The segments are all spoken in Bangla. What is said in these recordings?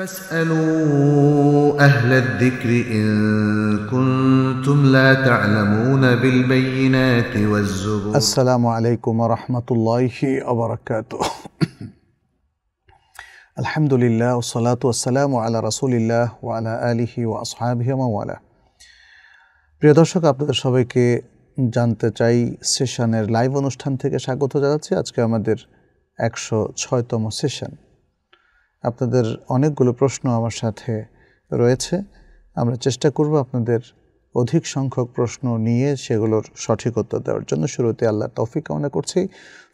আলাইকুম আলহামদুলিল্লাহ ওয়ালা ও প্রিয় দর্শক আপনাদের সবাইকে জানতে চাই সেশনের লাইভ অনুষ্ঠান থেকে স্বাগত জানাচ্ছি আজকে আমাদের একশো ছয়তম সেশন আপনাদের অনেকগুলো প্রশ্ন আমার সাথে রয়েছে আমরা চেষ্টা করব আপনাদের অধিক সংখ্যক প্রশ্ন নিয়ে সেগুলোর সঠিক উত্তর দেওয়ার জন্য শুরুতে আল্লাহ তৌফিক কামনা করছি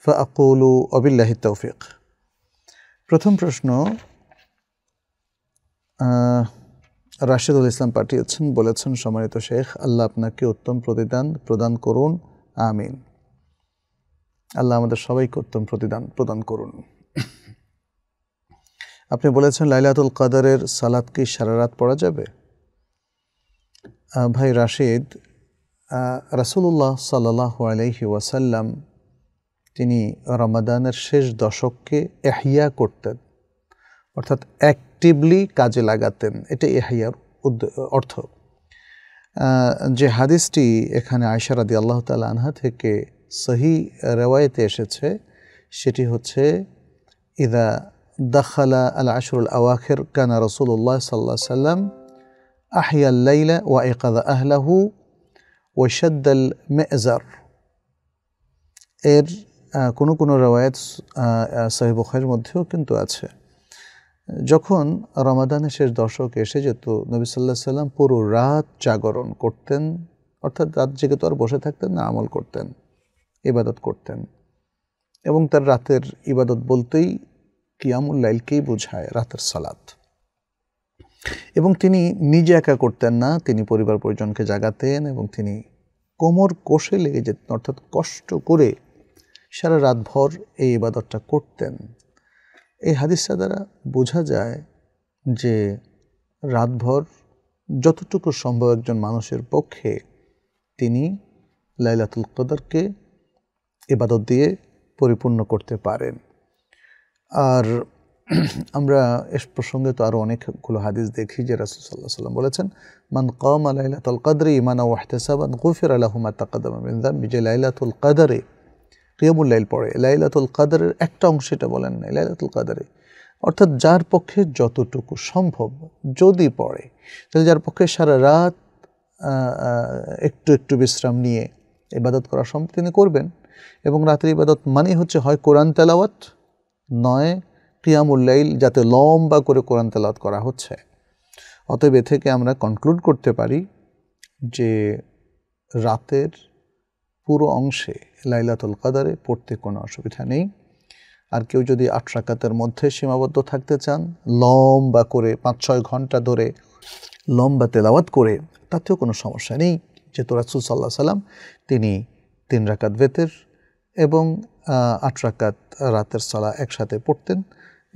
ফা আকুলু অবিল্লাহি তৌফিক প্রথম প্রশ্ন রাশিদুল ইসলাম পাঠিয়েছেন বলেছেন সম্মানিত শেখ আল্লাহ আপনাকে উত্তম প্রতিদান প্রদান করুন আমিন আল্লাহ আমাদের সবাইকে উত্তম প্রতিদান প্রদান করুন আপনি বলেছেন লাইলাতুল কাদারের সালাদ কি সারা রাত পড়া যাবে ভাই রাশিদ রাসুল্লাহ সাল্লাহ আলহি ওয়াসাল্লাম তিনি রমাদানের শেষ দশককে এহিয়া করতেন অর্থাৎ অ্যাক্টিভলি কাজে লাগাতেন এটা এহিয়ার অর্থ যে হাদিসটি এখানে আয়সারাদি আল্লাহ তাল আনহা থেকে সহি রেওয়ায়তে এসেছে সেটি হচ্ছে ইদা দাখালা كان رسول আওয়াখের صلى الله عليه وسلم আহিয়া লাইলা ওয়া একাদা وشد المئزر إر এর কোনো কোনো صحيح بخير মধ্যেও কিন্তু আছে যখন রমাদানের শেষ দর্শক এসে যেত নবী সাল্লাহ সাল্লাম পুরো রাত জাগরণ করতেন অর্থাৎ রাত জেগে তো আর বসে থাকতেন না আমল করতেন ইবাদত করতেন এবং তার রাতের ইবাদত বলতেই কিয়ামুল লাইলকেই বোঝায় রাতের সালাত এবং তিনি নিজে একা করতেন না তিনি পরিবার পরিজনকে জাগাতেন এবং তিনি কোমর কষে লেগে যেতেন অর্থাৎ কষ্ট করে সারা রাতভর এই ইবাদতটা করতেন এই হাদিসা দ্বারা বোঝা যায় যে রাতভর যতটুকু সম্ভব একজন মানুষের পক্ষে তিনি লাইলাতুল কদরকে এবাদত দিয়ে পরিপূর্ণ করতে পারেন আর আমরা এস প্রসঙ্গে তো আরও অনেকগুলো হাদিস দেখি যে রাসুল সাল্লাহ সাল্লাম বলেছেন মান কম আলাইলাতুল কাদরি ইমান ওয়াহতেসাবান গুফির আলহমা তাকাদাম বিজে লাইলাতুল কাদারে কিয়মুল্লাইল পড়ে লাইলাতুল কাদারের একটা অংশ এটা বলেন না লাইলাতুল কাদারে অর্থাৎ যার পক্ষে যতটুকু সম্ভব যদি পড়ে তাহলে যার পক্ষে সারা রাত একটু একটু বিশ্রাম নিয়ে ইবাদত করা সম্ভব তিনি করবেন এবং রাতের ইবাদত মানে হচ্ছে হয় কোরআন তেলাওয়াত নয় কিয়ামুল্লাইল যাতে লম্বা করে কোরআন তেলাত করা হচ্ছে অতএব এ থেকে আমরা কনক্লুড করতে পারি যে রাতের পুরো অংশে লাইলাতুল কাদারে পড়তে কোনো অসুবিধা নেই আর কেউ যদি আট রাকাতের মধ্যে সীমাবদ্ধ থাকতে চান লম্বা করে পাঁচ ছয় ঘন্টা ধরে লম্বা তেলাওয়াত করে তাতেও কোনো সমস্যা নেই যে রাসুল সাল্লাহ সাল্লাম তিনি তিন রাকাত বেতের এবং আট রাকাত রাতের সলা একসাথে পড়তেন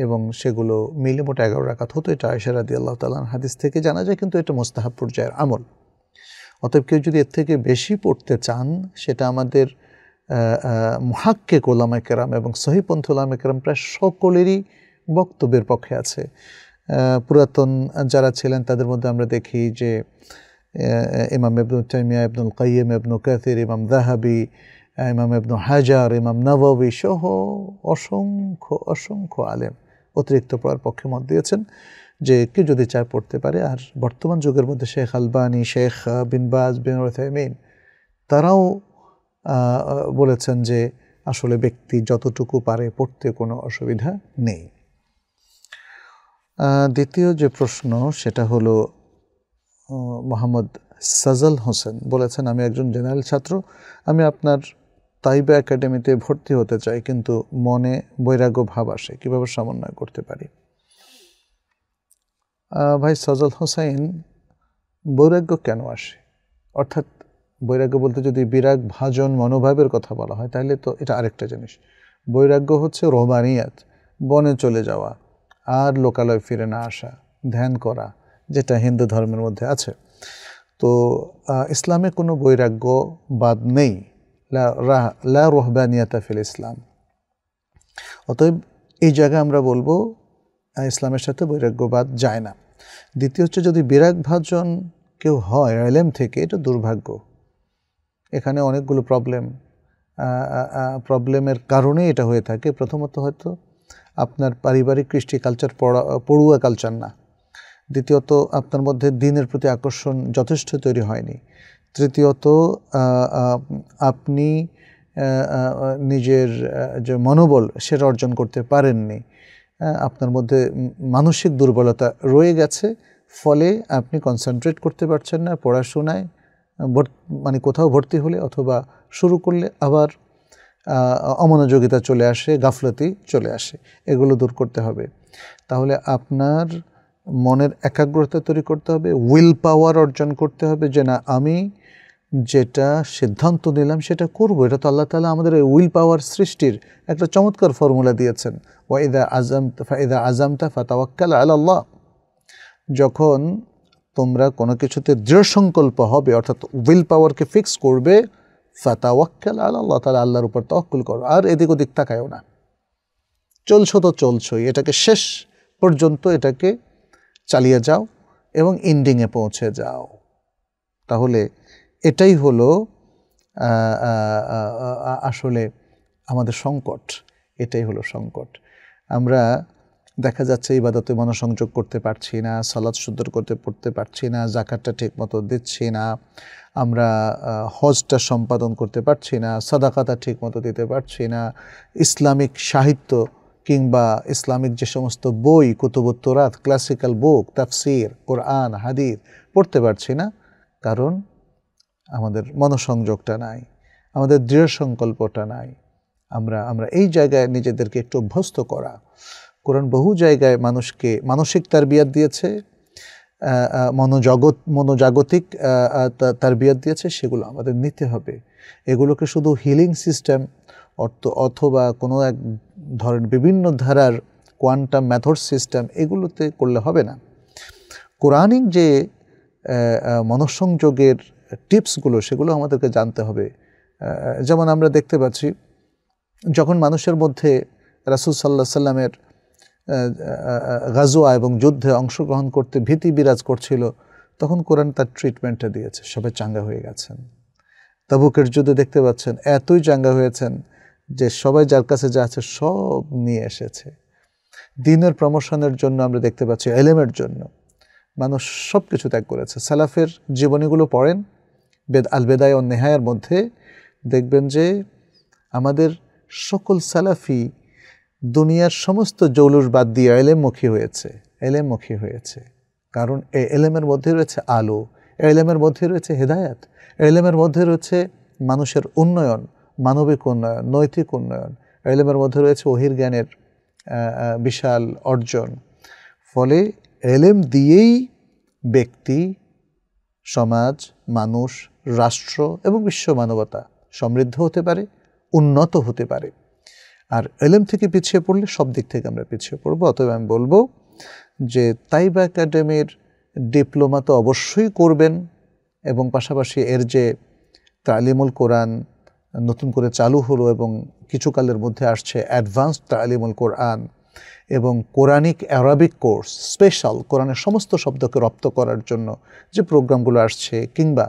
এবং সেগুলো মিলে মোট এগারো রাকাত হতো এটা আয়সারা দিয়ে আল্লাহ তাল্লাহ হাদিস থেকে জানা যায় কিন্তু এটা মোস্তাহাব পর্যায়ের আমল অতএব কেউ যদি এর থেকে বেশি পড়তে চান সেটা আমাদের মহাক্কে কোলামে একরাম এবং সহিপন্থ ওলামে কেরাম প্রায় সকলেরই বক্তব্যের পক্ষে আছে পুরাতন যারা ছিলেন তাদের মধ্যে আমরা দেখি যে ইমাম এবনুল তাইমিয়া এবনুল কাইম এবনু কাসির ইমাম দাহাবি ইমাম এবনু হাজার ইমাম নবাবি সহ অসংখ্য অসংখ্য আলেম অতিরিক্ত পড়ার পক্ষে মত দিয়েছেন যে কেউ যদি চায় পড়তে পারে আর বর্তমান যুগের মধ্যে শেখ আলবানি শেখ বিনবাজ বিন রথাইমিন তারাও বলেছেন যে আসলে ব্যক্তি যতটুকু পারে পড়তে কোনো অসুবিধা নেই দ্বিতীয় যে প্রশ্ন সেটা হলো মোহাম্মদ সাজাল হোসেন বলেছেন আমি একজন জেনারেল ছাত্র আমি আপনার তাইবা একাডেমিতে ভর্তি হতে চাই কিন্তু মনে বৈরাগ্য ভাব আসে কীভাবে সমন্বয় করতে পারি ভাই সজল হোসাইন বৈরাগ্য কেন আসে অর্থাৎ বৈরাগ্য বলতে যদি বিরাগ ভাজন মনোভাবের কথা বলা হয় তাহলে তো এটা আরেকটা জিনিস বৈরাগ্য হচ্ছে রোমানিয়াত বনে চলে যাওয়া আর লোকালয় ফিরে না আসা ধ্যান করা যেটা হিন্দু ধর্মের মধ্যে আছে তো ইসলামে কোনো বৈরাগ্য বাদ নেই লা রোহবানিয়াতা ফিল ইসলাম অতএব এই জায়গায় আমরা বলবো ইসলামের সাথে বৈরাগ্যবাদ যায় না দ্বিতীয় হচ্ছে যদি বিরাগভাজন কেউ হয় রয়েলেম থেকে এটা দুর্ভাগ্য এখানে অনেকগুলো প্রবলেম প্রবলেমের কারণে এটা হয়ে থাকে প্রথমত হয়তো আপনার পারিবারিক কৃষ্টি কালচার পড়া পড়ুয়া কালচার না দ্বিতীয়ত আপনার মধ্যে দিনের প্রতি আকর্ষণ যথেষ্ট তৈরি হয়নি তৃতীয়ত আপনি নিজের যে মনোবল সেটা অর্জন করতে পারেননি আপনার মধ্যে মানসিক দুর্বলতা রয়ে গেছে ফলে আপনি কনসেন্ট্রেট করতে পারছেন না পড়াশোনায় মানে কোথাও ভর্তি হলে অথবা শুরু করলে আবার অমনোযোগিতা চলে আসে গাফলতি চলে আসে এগুলো দূর করতে হবে তাহলে আপনার মনের একাগ্রতা তৈরি করতে হবে উইল পাওয়ার অর্জন করতে হবে যে না আমি যেটা সিদ্ধান্ত নিলাম সেটা করব এটা তো আল্লাহ তালা আমাদের উইল পাওয়ার সৃষ্টির একটা চমৎকার ফর্মুলা দিয়েছেন ওয়াইদা আজম ফাইদা আজমতা ফাতাওয়াক্কাল আল্লাহ যখন তোমরা কোনো কিছুতে দৃঢ় সংকল্প হবে অর্থাৎ উইল পাওয়ারকে ফিক্স করবে ফাতাওয়াক্কাল আল্লাহ তালা আল্লাহর উপর তওয়াক্কুল করো আর এদিক ওদিক তাকায়ও না চলছো তো চলছই এটাকে শেষ পর্যন্ত এটাকে চালিয়ে যাও এবং এন্ডিংয়ে পৌঁছে যাও তাহলে এটাই হলো আসলে আমাদের সংকট এটাই হলো সংকট আমরা দেখা যাচ্ছে ইবাদতে মনোসংযোগ করতে পারছি না সালাদ সুন্দর করতে পড়তে পারছি না জাকাতটা ঠিক মতো দিচ্ছি না আমরা হজটা সম্পাদন করতে পারছি না সাদাকাতা ঠিক মতো দিতে পারছি না ইসলামিক সাহিত্য কিংবা ইসলামিক যে সমস্ত বই কুতুবত্তরাত ক্লাসিক্যাল বুক তাফসির কোরআন হাদির পড়তে পারছি না কারণ আমাদের মনসংযোগটা নাই আমাদের দৃঢ় সংকল্পটা নাই আমরা আমরা এই জায়গায় নিজেদেরকে একটু অভ্যস্ত করা কোরআন বহু জায়গায় মানুষকে মানসিক তার বিয়াদ দিয়েছে মনোজগৎ মনোজাগতিক তার বিয়াদ দিয়েছে সেগুলো আমাদের নিতে হবে এগুলোকে শুধু হিলিং সিস্টেম অর্থ অথবা কোনো এক ধরনের বিভিন্ন ধারার কোয়ান্টাম ম্যাথড সিস্টেম এগুলোতে করলে হবে না কোরআনিক যে মনঃসংযোগের টিপসগুলো সেগুলো আমাদেরকে জানতে হবে যেমন আমরা দেখতে পাচ্ছি যখন মানুষের মধ্যে রাসুল সাল্লাহ সাল্লামের গাজোয়া এবং যুদ্ধে অংশগ্রহণ করতে ভীতি বিরাজ করছিল তখন কোরআন তার ট্রিটমেন্টটা দিয়েছে সবে চাঙ্গা হয়ে গেছেন তাবুকের যুদ্ধে দেখতে পাচ্ছেন এতই চাঙ্গা হয়েছেন যে সবাই যার কাছে যা আছে সব নিয়ে এসেছে দিনের প্রমোশনের জন্য আমরা দেখতে পাচ্ছি এলেমের জন্য মানুষ সব কিছু ত্যাগ করেছে সালাফের জীবনীগুলো পড়েন বেদ আল বেদায় নেহায়ার মধ্যে দেখবেন যে আমাদের সকল সালাফি দুনিয়ার সমস্ত জৌলুস বাদ দিয়ে এলেমমুখী হয়েছে এলেমমুখী হয়েছে কারণ এ এলেমের মধ্যে রয়েছে আলো এলেমের মধ্যে রয়েছে হেদায়াত এলেমের মধ্যে রয়েছে মানুষের উন্নয়ন মানবিক উন্নয়ন নৈতিক উন্নয়ন এলেমের মধ্যে রয়েছে অহির জ্ঞানের বিশাল অর্জন ফলে এলেম দিয়েই ব্যক্তি সমাজ মানুষ রাষ্ট্র এবং বিশ্ব মানবতা সমৃদ্ধ হতে পারে উন্নত হতে পারে আর এলএম থেকে পিছিয়ে পড়লে সব দিক থেকে আমরা পিছিয়ে পড়বো অতএব আমি বলবো যে তাইবা একাডেমির ডিপ্লোমা তো অবশ্যই করবেন এবং পাশাপাশি এর যে তালিমুল কোরআন নতুন করে চালু হলো এবং কিছুকালের মধ্যে আসছে অ্যাডভান্স তালিমুল কোরআন এবং কোরআনিক অ্যারাবিক কোর্স স্পেশাল কোরআনের সমস্ত শব্দকে রপ্ত করার জন্য যে প্রোগ্রামগুলো আসছে কিংবা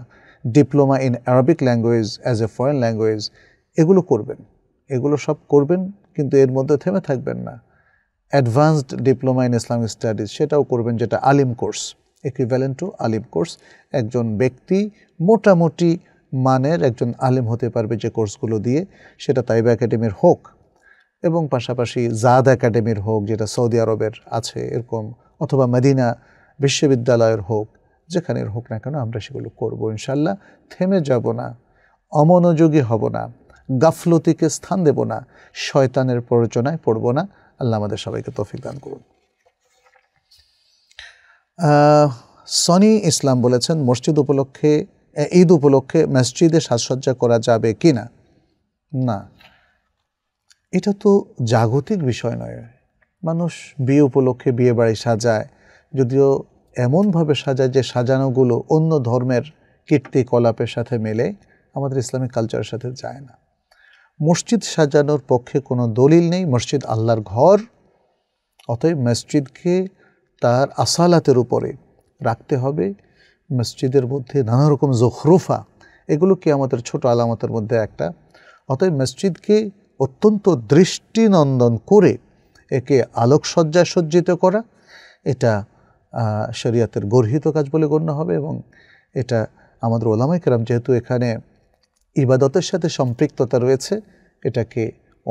diploma in Arabic language as a foreign language এগুলো করবেন এগুলো সব করবেন কিন্তু এর মধ্যে থেমে থাকবেন না advanced diploma in Islamic studies সেটাও করবেন যেটা আলিম কোর্স ইকুইভ্যালেন্ট টু আলিম কোর্স একজন ব্যক্তি মোটামুটি মানের একজন আলিম হতে পারবে যে কোর্সগুলো দিয়ে সেটা তাইবা একাডেমির হোক এবং পাশাপাশি জাদ একাডেমির হোক যেটা সৌদি আরবের আছে এরকম অথবা মদিনা বিশ্ববিদ্যালয়ের হোক যেখানের হোক না কেন আমরা সেগুলো করব ইনশাল্লাহ থেমে যাব না অমনোযোগী হব না গাফলতিকে স্থান দেব না শয়তানের প্ররোচনায় পড়ব না আল্লাহ আমাদের সবাইকে তফিক দান করুন সনি ইসলাম বলেছেন মসজিদ উপলক্ষে ঈদ উপলক্ষে মসজিদে সাজসজ্জা করা যাবে কি না না এটা তো জাগতিক বিষয় নয় মানুষ বিয়ে উপলক্ষে বিয়ে বাড়ি সাজায় যদিও এমনভাবে সাজায় যে সাজানোগুলো অন্য ধর্মের কীর্তিকলাপের সাথে মেলে আমাদের ইসলামিক কালচারের সাথে যায় না মসজিদ সাজানোর পক্ষে কোনো দলিল নেই মসজিদ আল্লাহর ঘর অতএব মসজিদকে তার আসালাতের উপরে রাখতে হবে মসজিদের মধ্যে নানা রকম জখরুফা কি আমাদের ছোট আলামতের মধ্যে একটা অতএব মসজিদকে অত্যন্ত দৃষ্টিনন্দন করে একে আলোকসজ্জায় সজ্জিত করা এটা শরিয়াতের গর্হিত কাজ বলে গণ্য হবে এবং এটা আমাদের ওলামাইকেরাম যেহেতু এখানে ইবাদতের সাথে সম্পৃক্ততা রয়েছে এটাকে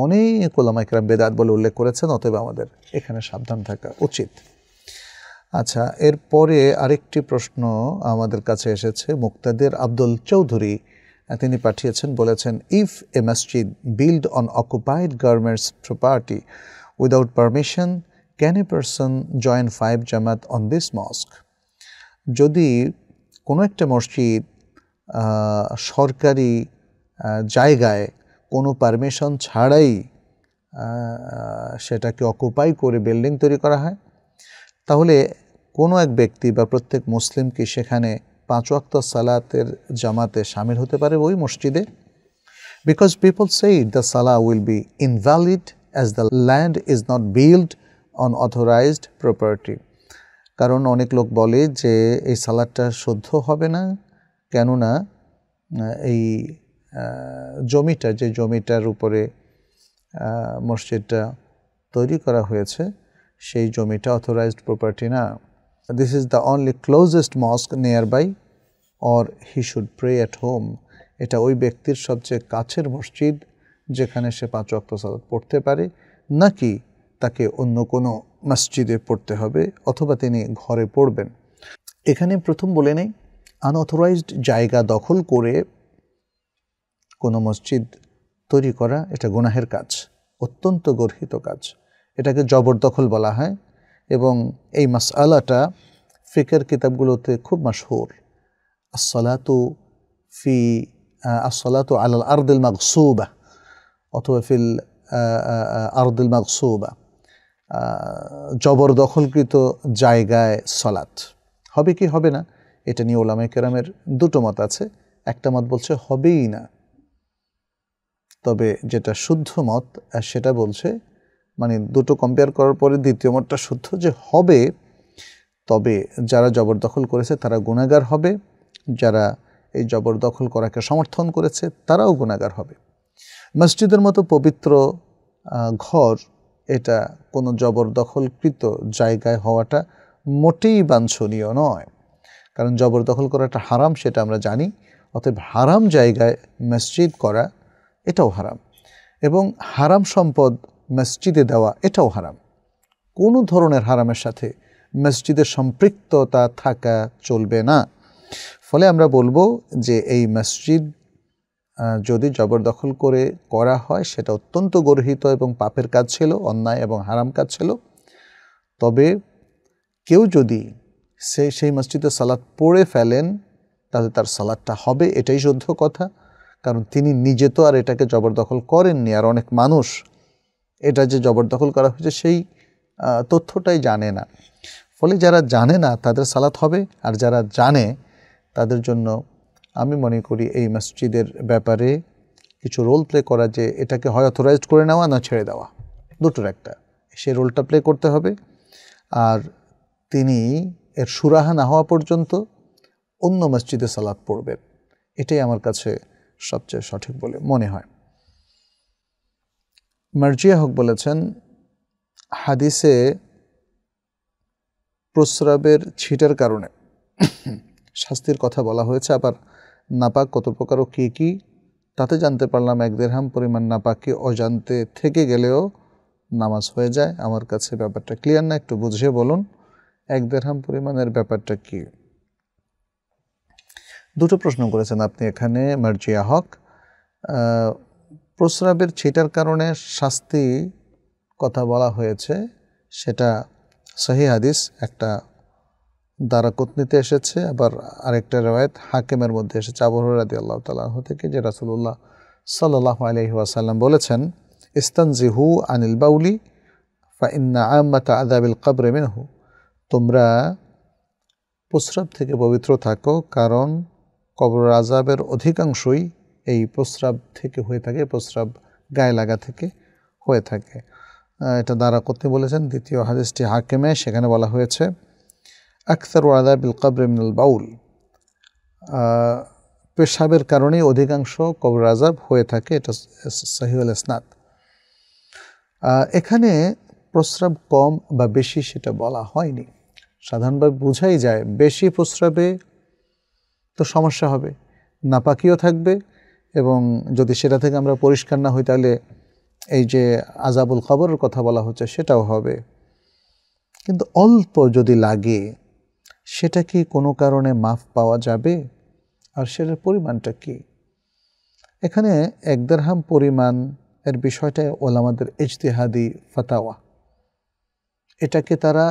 অনেক ওলামাইকেরাম বেদাত বলে উল্লেখ করেছেন অতএব আমাদের এখানে সাবধান থাকা উচিত আচ্ছা এরপরে আরেকটি প্রশ্ন আমাদের কাছে এসেছে মুক্তাদের আব্দুল চৌধুরী তিনি পাঠিয়েছেন বলেছেন ইফ এ মসজিদ build on occupied garments property without permission can a person join five জামাত অন দিস মস্ক যদি কোনো একটা মসজিদ সরকারি জায়গায় কোনো পারমিশন ছাড়াই সেটাকে অকুপাই করে বিল্ডিং তৈরি করা হয় তাহলে কোনো এক ব্যক্তি বা প্রত্যেক মুসলিমকে সেখানে পাঁচ ওয়াক্ত সালাতের জামাতে সামিল হতে পারে ওই মসজিদে বিকজ পিপল সেই দ্য সালা will be invalid as the land is not build unauthorized property কারণ অনেক লোক বলে যে এই সালাদটা শুদ্ধ হবে না কেননা এই জমিটা যে জমিটার উপরে মসজিদটা তৈরি করা হয়েছে সেই জমিটা অথরাইজড প্রপার্টি না this is the only closest mosque nearby or he should pray at home এটা ওই ব্যক্তির সবচেয়ে কাছের মসজিদ যেখানে সে পাঁচ অক্ত সালাদ পড়তে পারে নাকি তাকে অন্য কোনো মসজিদে পড়তে হবে অথবা তিনি ঘরে পড়বেন এখানে প্রথম বলে নেই আনঅথরাইজড জায়গা দখল করে কোনো মসজিদ তৈরি করা এটা গুনাহের কাজ অত্যন্ত গর্হিত কাজ এটাকে জবরদখল বলা হয় এবং এই মাসআলাটা ফিকের কিতাবগুলোতে খুব মাসহুর আসলাতু ফি আসলাতু আল আর্দুল মাকসুবা অথবা ফিল আর্দুল মাকসুবা জবরদখলকৃত জায়গায় সলাত হবে কি হবে না এটা নিয়ে ওলামা কেরামের দুটো মত আছে একটা মত বলছে হবেই না তবে যেটা শুদ্ধ মত সেটা বলছে মানে দুটো কম্পেয়ার করার পরে দ্বিতীয় মতটা শুদ্ধ যে হবে তবে যারা জবরদখল করেছে তারা গুণাগার হবে যারা এই জবরদখল করাকে সমর্থন করেছে তারাও গুণাগার হবে মসজিদের মতো পবিত্র ঘর এটা কোনো জবরদখলকৃত জায়গায় হওয়াটা মোটেই বাঞ্ছনীয় নয় কারণ জবরদখল করাটা হারাম সেটা আমরা জানি অতএব হারাম জায়গায় মসজিদ করা এটাও হারাম এবং হারাম সম্পদ মসজিদে দেওয়া এটাও হারাম কোনো ধরনের হারামের সাথে মসজিদের সম্পৃক্ততা থাকা চলবে না ফলে আমরা বলবো যে এই মসজিদ যদি জবরদখল করে করা হয় সেটা অত্যন্ত গর্হিত এবং পাপের কাজ ছিল অন্যায় এবং হারাম কাজ ছিল তবে কেউ যদি সে সেই মসজিদে সালাদ পড়ে ফেলেন তাহলে তার সালাদটা হবে এটাই শুদ্ধ কথা কারণ তিনি নিজে তো আর এটাকে জবরদখল করেননি আর অনেক মানুষ এটা যে জবরদখল করা হয়েছে সেই তথ্যটাই জানে না ফলে যারা জানে না তাদের সালাত হবে আর যারা জানে তাদের জন্য আমি মনে করি এই মসজিদের ব্যাপারে কিছু রোল প্লে করা যে এটাকে হয় অথরাইজড করে নেওয়া না ছেড়ে দেওয়া দুটোর একটা সে রোলটা প্লে করতে হবে আর তিনি এর সুরাহা না হওয়া পর্যন্ত অন্য মসজিদে সালাদ পড়বেন এটাই আমার কাছে সবচেয়ে সঠিক বলে মনে হয় মার্জিয়া হক বলেছেন হাদিসে প্রস্রাবের ছিটার কারণে শাস্তির কথা বলা হয়েছে আবার নাপাক কত প্রকার ও কী কী তাতে জানতে পারলাম এক দেড়হাম পরিমাণ নাপাককে অজান্তে থেকে গেলেও নামাজ হয়ে যায় আমার কাছে ব্যাপারটা ক্লিয়ার না একটু বুঝিয়ে বলুন এক দেড়হাম পরিমাণের ব্যাপারটা কি দুটো প্রশ্ন করেছেন আপনি এখানে মার্জিয়া হক প্রস্রাবের ছিটার কারণে শাস্তি কথা বলা হয়েছে সেটা সহি হাদিস একটা দ্বারা কুতনিতে এসেছে আবার আরেকটা রেওয়ায়ত হাকিমের মধ্যে এসেছে আবহর রাদি আল্লাহ তালাহ থেকে যে রাসুল্লাহ সাল্লাহ আলহি আসাল্লাম বলেছেন ইস্তানজিহু আনিল বাউলি ফা ইন্না আদাবিল কাবরে হু তোমরা প্রস্রাব থেকে পবিত্র থাকো কারণ কবর আজাবের অধিকাংশই এই প্রস্রাব থেকে হয়ে থাকে প্রস্রাব গায়ে লাগা থেকে হয়ে থাকে এটা দ্বারা কর্তৃ বলেছেন দ্বিতীয় হাদিসটি হাকিমে সেখানে বলা হয়েছে আকসার ওয়াদা বিল কবর মিনাল বাউল পেশাবের কারণে অধিকাংশ কবর আজাব হয়ে থাকে এটা সাহিউল ইসনাদ এখানে প্রস্রাব কম বা বেশি সেটা বলা হয়নি সাধারণভাবে বোঝাই যায় বেশি প্রস্রাবে তো সমস্যা হবে নাপাকিও থাকবে এবং যদি সেটা থেকে আমরা পরিষ্কার না হই তাহলে এই যে আজাবুল খবরের কথা বলা হচ্ছে সেটাও হবে কিন্তু অল্প যদি লাগে সেটা কি কোনো কারণে মাফ পাওয়া যাবে আর সেটার পরিমাণটা কি এখানে একদারহাম পরিমাণ এর বিষয়টা ওলামাদের ইজতেহাদি ফাতাওয়া এটাকে তারা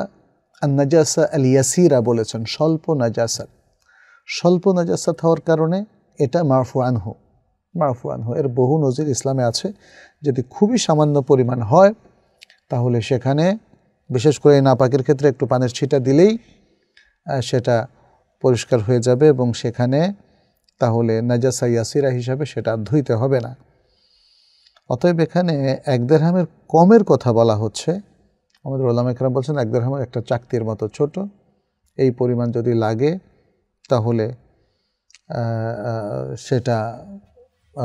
নাজাসা আল ইয়াসিরা বলেছেন স্বল্প নাজাসা স্বল্প নাজাসাত হওয়ার কারণে এটা মারফু হো মারফু হো এর বহু নজির ইসলামে আছে যদি খুবই সামান্য পরিমাণ হয় তাহলে সেখানে বিশেষ করে নাপাকের ক্ষেত্রে একটু পানের ছিটা দিলেই সেটা পরিষ্কার হয়ে যাবে এবং সেখানে তাহলে নাজাসা ইয়াসিরা হিসাবে সেটা ধুইতে হবে না অতএব এখানে এক দেড়হামের কমের কথা বলা হচ্ছে আমাদের ওলাম একরাম বলছেন এক দেড়হামের একটা চাকতির মতো ছোট এই পরিমাণ যদি লাগে তাহলে সেটা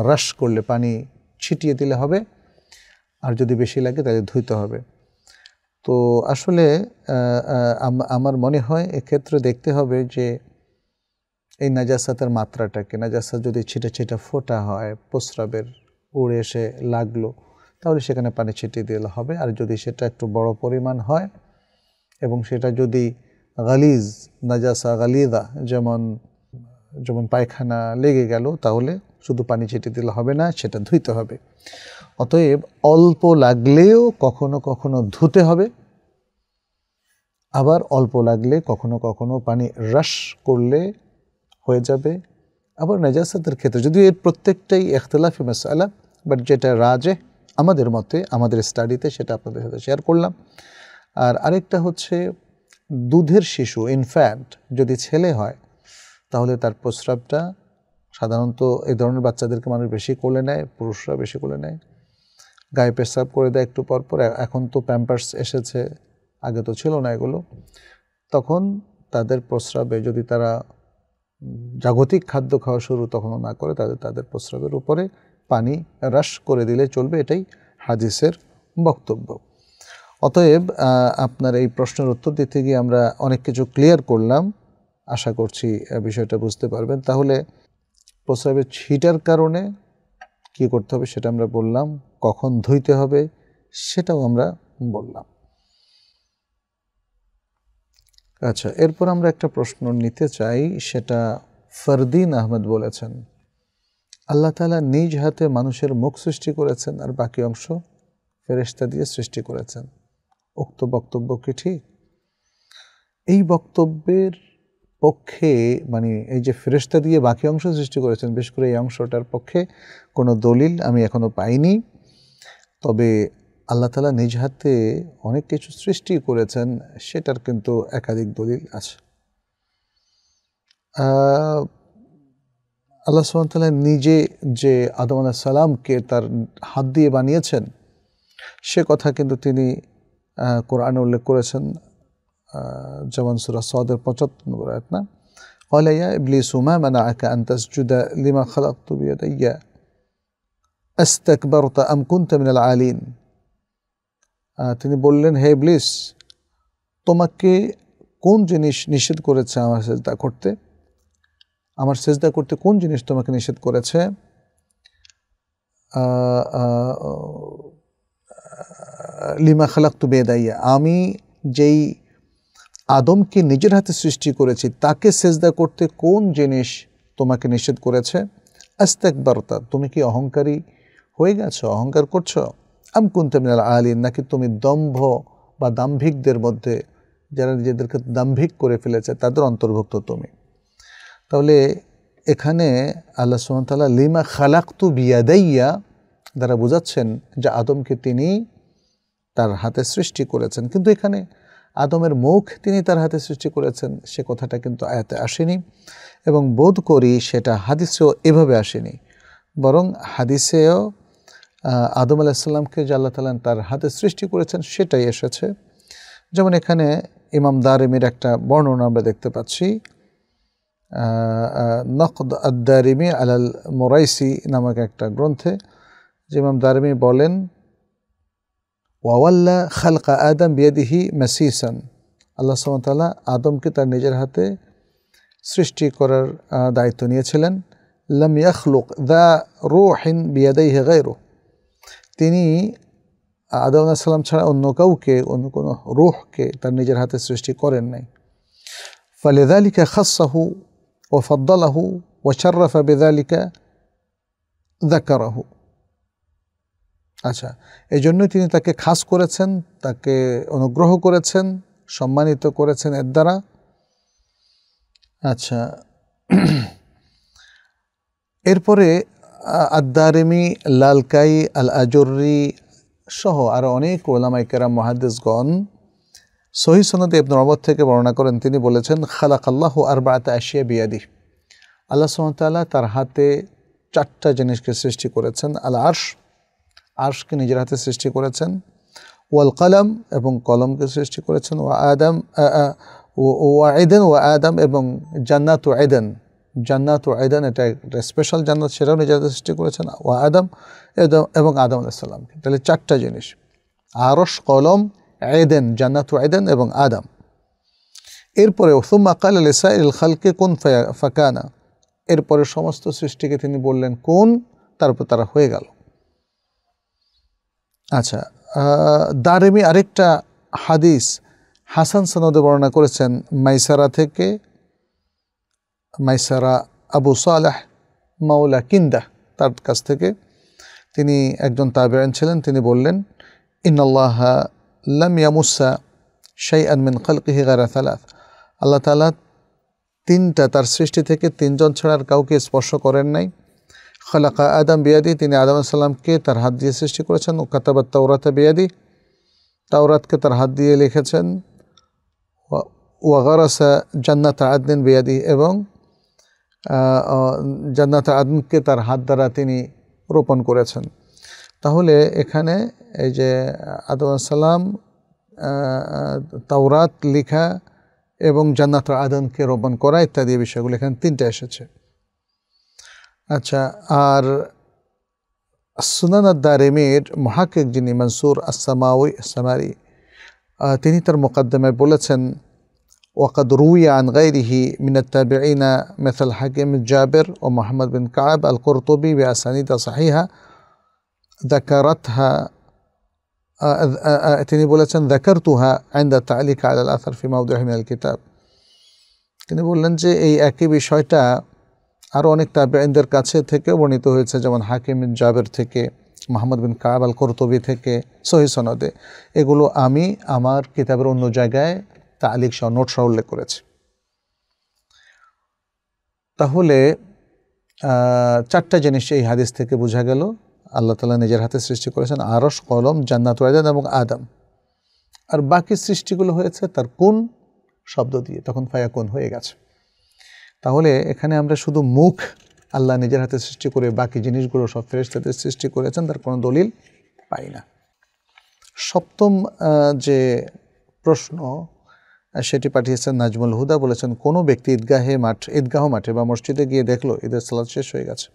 রাস করলে পানি ছিটিয়ে দিলে হবে আর যদি বেশি লাগে তাহলে ধুইতে হবে তো আসলে আমার মনে হয় এক্ষেত্রে দেখতে হবে যে এই নাজাসাতের মাত্রাটাকে নাজাসা যদি ছিটা ছিটা ফোটা হয় প্রস্রাবের উড়ে এসে লাগলো তাহলে সেখানে পানি ছিটিয়ে দিলে হবে আর যদি সেটা একটু বড় পরিমাণ হয় এবং সেটা যদি গালিজ নাজাসা গালিদা যেমন যেমন পায়খানা লেগে গেল তাহলে শুধু পানি ছিটিয়ে দিলে হবে না সেটা ধুইতে হবে অতএব অল্প লাগলেও কখনো কখনো ধুতে হবে আবার অল্প লাগলে কখনো কখনো পানি রাস করলে হয়ে যাবে আবার নাজাসাতের ক্ষেত্রে যদিও এর প্রত্যেকটাই এখতলাফি মশালা বাট যেটা রাজে আমাদের মতে আমাদের স্টাডিতে সেটা আপনাদের সাথে শেয়ার করলাম আর আরেকটা হচ্ছে দুধের শিশু ইনফ্যান্ট যদি ছেলে হয় তাহলে তার প্রস্রাবটা সাধারণত এই ধরনের বাচ্চাদেরকে মানুষ বেশি কোলে নেয় পুরুষরা বেশি কোলে নেয় গায়ে পেশাব করে দেয় একটু পর পর এখন তো প্যাম্পার্স এসেছে আগে তো ছিল না এগুলো তখন তাদের প্রস্রাবে যদি তারা জাগতিক খাদ্য খাওয়া শুরু তখনও না করে তাদের তাদের প্রস্রাবের উপরে পানি হ্রাস করে দিলে চলবে এটাই হাদিসের বক্তব্য অতএব আপনার এই প্রশ্নের উত্তর দিতে গিয়ে আমরা অনেক কিছু ক্লিয়ার করলাম আশা করছি বিষয়টা বুঝতে পারবেন তাহলে প্রস্রাবের ছিটার কারণে কি করতে হবে সেটা আমরা বললাম কখন ধুইতে হবে সেটাও আমরা বললাম আচ্ছা এরপর আমরা একটা প্রশ্ন নিতে চাই সেটা ফরদিন আহমেদ বলেছেন আল্লাহ তালা নিজ হাতে মানুষের মুখ সৃষ্টি করেছেন আর বাকি অংশ ফেরেস্তা দিয়ে সৃষ্টি করেছেন উক্ত বক্তব্য কি ঠিক এই বক্তব্যের পক্ষে মানে এই যে ফেরেস্তা দিয়ে বাকি অংশ সৃষ্টি করেছেন বিশেষ করে এই অংশটার পক্ষে কোনো দলিল আমি এখনও পাইনি তবে আল্লাহ তালা নিজ হাতে অনেক কিছু সৃষ্টি করেছেন সেটার কিন্তু একাধিক দলিল আছে আল্লাহ সুমতাল্লাহ নিজে যে আদম আলাহ সালামকে তার হাত দিয়ে বানিয়েছেন সে কথা কিন্তু তিনি কোরআনে উল্লেখ করেছেন যেমন সুরা সদের পঁচাত্তর নম্বর আয়াত না قال يا إبليس ما منعك أن تسجد لما خلقت بيدي أستكبرت أم আমকুন من العالين তিনি বললেন হে ইবলিস তোমাকে কোন জিনিস নিষেধ করেছে আমার সেজদা করতে আমার সেজদা করতে কোন জিনিস তোমাকে নিষেধ করেছে লিমা খালাক্তু বেদাইয়া আমি যেই আদমকে নিজের হাতে সৃষ্টি করেছি তাকে সেজদা করতে কোন জিনিস তোমাকে নিষেধ করেছে আস্তেকবারতা তুমি কি অহংকারী হয়ে গেছো অহংকার করছো আম কুন্তমিনাল আলিন নাকি তুমি দম্ভ বা দাম্ভিকদের মধ্যে যারা নিজেদেরকে দাম্ভিক করে ফেলেছে তাদের অন্তর্ভুক্ত তুমি তাহলে এখানে আল্লাহ সুমতাল্লাহ লিমা খালাক্তু বিয়াদাইয়া দ্বারা বোঝাচ্ছেন যে আদমকে তিনি তার হাতে সৃষ্টি করেছেন কিন্তু এখানে আদমের মুখ তিনি তার হাতে সৃষ্টি করেছেন সে কথাটা কিন্তু আয়াতে আসেনি এবং বোধ করি সেটা হাদিসেও এভাবে আসেনি বরং হাদিসেও আদম আলাহিসাল্লামকে যে আল্লাহ তালান তার হাতে সৃষ্টি করেছেন সেটাই এসেছে যেমন এখানে ইমাম দারিমির একটা বর্ণনা আমরা দেখতে পাচ্ছি নকদ আদারিমি আলাল মোরাইসি নামক একটা গ্রন্থে যে ইমাম দারিমি বলেন وولى خلق آدم بيده مسيسا الله سبحانه وتعالى آدم كتر نجر هاته سرشتي قرر دايتونية چلن لم يخلق ذا روح بيديه غيره تيني آدم عليه السلام چلن انو كوكي انو كنو روح كي تر نجر هاته سرشتي قرر نين فلذلك خصه وفضله وشرف بذلك ذكره আচ্ছা এই জন্য তিনি তাকে খাস করেছেন তাকে অনুগ্রহ করেছেন সম্মানিত করেছেন এর দ্বারা আচ্ছা এরপরে আদারেমি লালকাই আল আজরি সহ আরও অনেক ওলামাইকেরা মহাদেশগণ সহি সনদে এব অমর থেকে বর্ণনা করেন তিনি বলেছেন খালাক আল্লাহ আরবাতে আসিয়া বিয়াদি আল্লাহ সুমতাল্লাহ তার হাতে চারটা জিনিসকে সৃষ্টি করেছেন আল আর্শ আর্শকে নিজের হাতে সৃষ্টি করেছেন ওয়াল কলম এবং কলমকে সৃষ্টি করেছেন ও আদম ও আয়দেন ও আদম এবং জান্নাত ও আয়দেন জান্নাত ও আয়দান এটা একটা স্পেশাল জান্নাত সেটাও নিজের হাতে সৃষ্টি করেছেন ও আদম এবং আদম আলাইসাল্লামকে তাহলে চারটা জিনিস আরস কলম আয়দেন জান্নাত ও আয়দেন এবং আদম এরপরে ওসুম্মা কাল আলিসা ইল খালকে কোন ফাকানা এরপরে সমস্ত সৃষ্টিকে তিনি বললেন কোন তারপর তারা হয়ে গেল আচ্ছা দারেমি আরেকটা হাদিস হাসান সনদে বর্ণনা করেছেন মাইসারা থেকে মাইসারা আবু সালাহ মাওলা কিন্দা তার কাছ থেকে তিনি একজন তাবেয়ান ছিলেন তিনি বললেন ইন্নআল্লাহ লাম ইয়ামুসা শাই আনমিন খালকিহি গারা আল্লাহ তালা তিনটা তার সৃষ্টি থেকে তিনজন ছাড়ার কাউকে স্পর্শ করেন নাই খলাকা আদম বিয়াদি তিনি আদম আসসালামকে তার হাত দিয়ে সৃষ্টি করেছেন ও কাতাবাত তাওরাতা বিয়াদি তাওরাতকে তার হাত দিয়ে লিখেছেন ওয়াগারাসা জান্নাত আদিন বিয়াদি এবং জান্নাত আদমকে তার হাত দ্বারা তিনি রোপণ করেছেন তাহলে এখানে এই যে আদম সালাম তাওরাত লিখা এবং জান্নাত আদমকে রোপণ করা ইত্যাদি বিষয়গুলো এখানে তিনটা এসেছে আচ্ছা আর সুনানা দারেমের মহাকিক যিনি মনসুর আসসামাউই আসসামারি তিনি তার মোকদ্দমে বলেছেন وقد روي عن غيره من التابعين مثل حكيم الجابر ومحمد بن كعب القرطبي بأسانيد صحيحة ذكرتها تني بولتن ذكرتها عند التعليق على الأثر في موضوع من الكتاب তিনি বললেন যে এই একই আরও অনেক তাবেইনদের কাছে থেকে বর্ণিত হয়েছে যেমন হাকিম জাবের থেকে মোহাম্মদ বিন কাব আল কর্তবী থেকে সহি সনদে এগুলো আমি আমার কিতাবের অন্য জায়গায় আলিক সহ নোট সহ উল্লেখ করেছি তাহলে চারটা জিনিস এই হাদিস থেকে বোঝা গেল আল্লাহ তালা নিজের হাতে সৃষ্টি করেছেন আরস কলম জান্নাত ওয়াইদান এবং আদম আর বাকি সৃষ্টিগুলো হয়েছে তার কোন শব্দ দিয়ে তখন ফায়াকুন হয়ে গেছে তাহলে এখানে আমরা শুধু মুখ আল্লাহ নিজের হাতে সৃষ্টি করে বাকি জিনিসগুলো সব ফেরেস্তাদের সৃষ্টি করেছেন তার কোনো দলিল পাই না সপ্তম যে প্রশ্ন সেটি পাঠিয়েছেন নাজমুল হুদা বলেছেন কোনো ব্যক্তি ঈদগাহে মাঠ ঈদগাহ মাঠে বা মসজিদে গিয়ে দেখলো ঈদের সালাদ শেষ হয়ে গেছে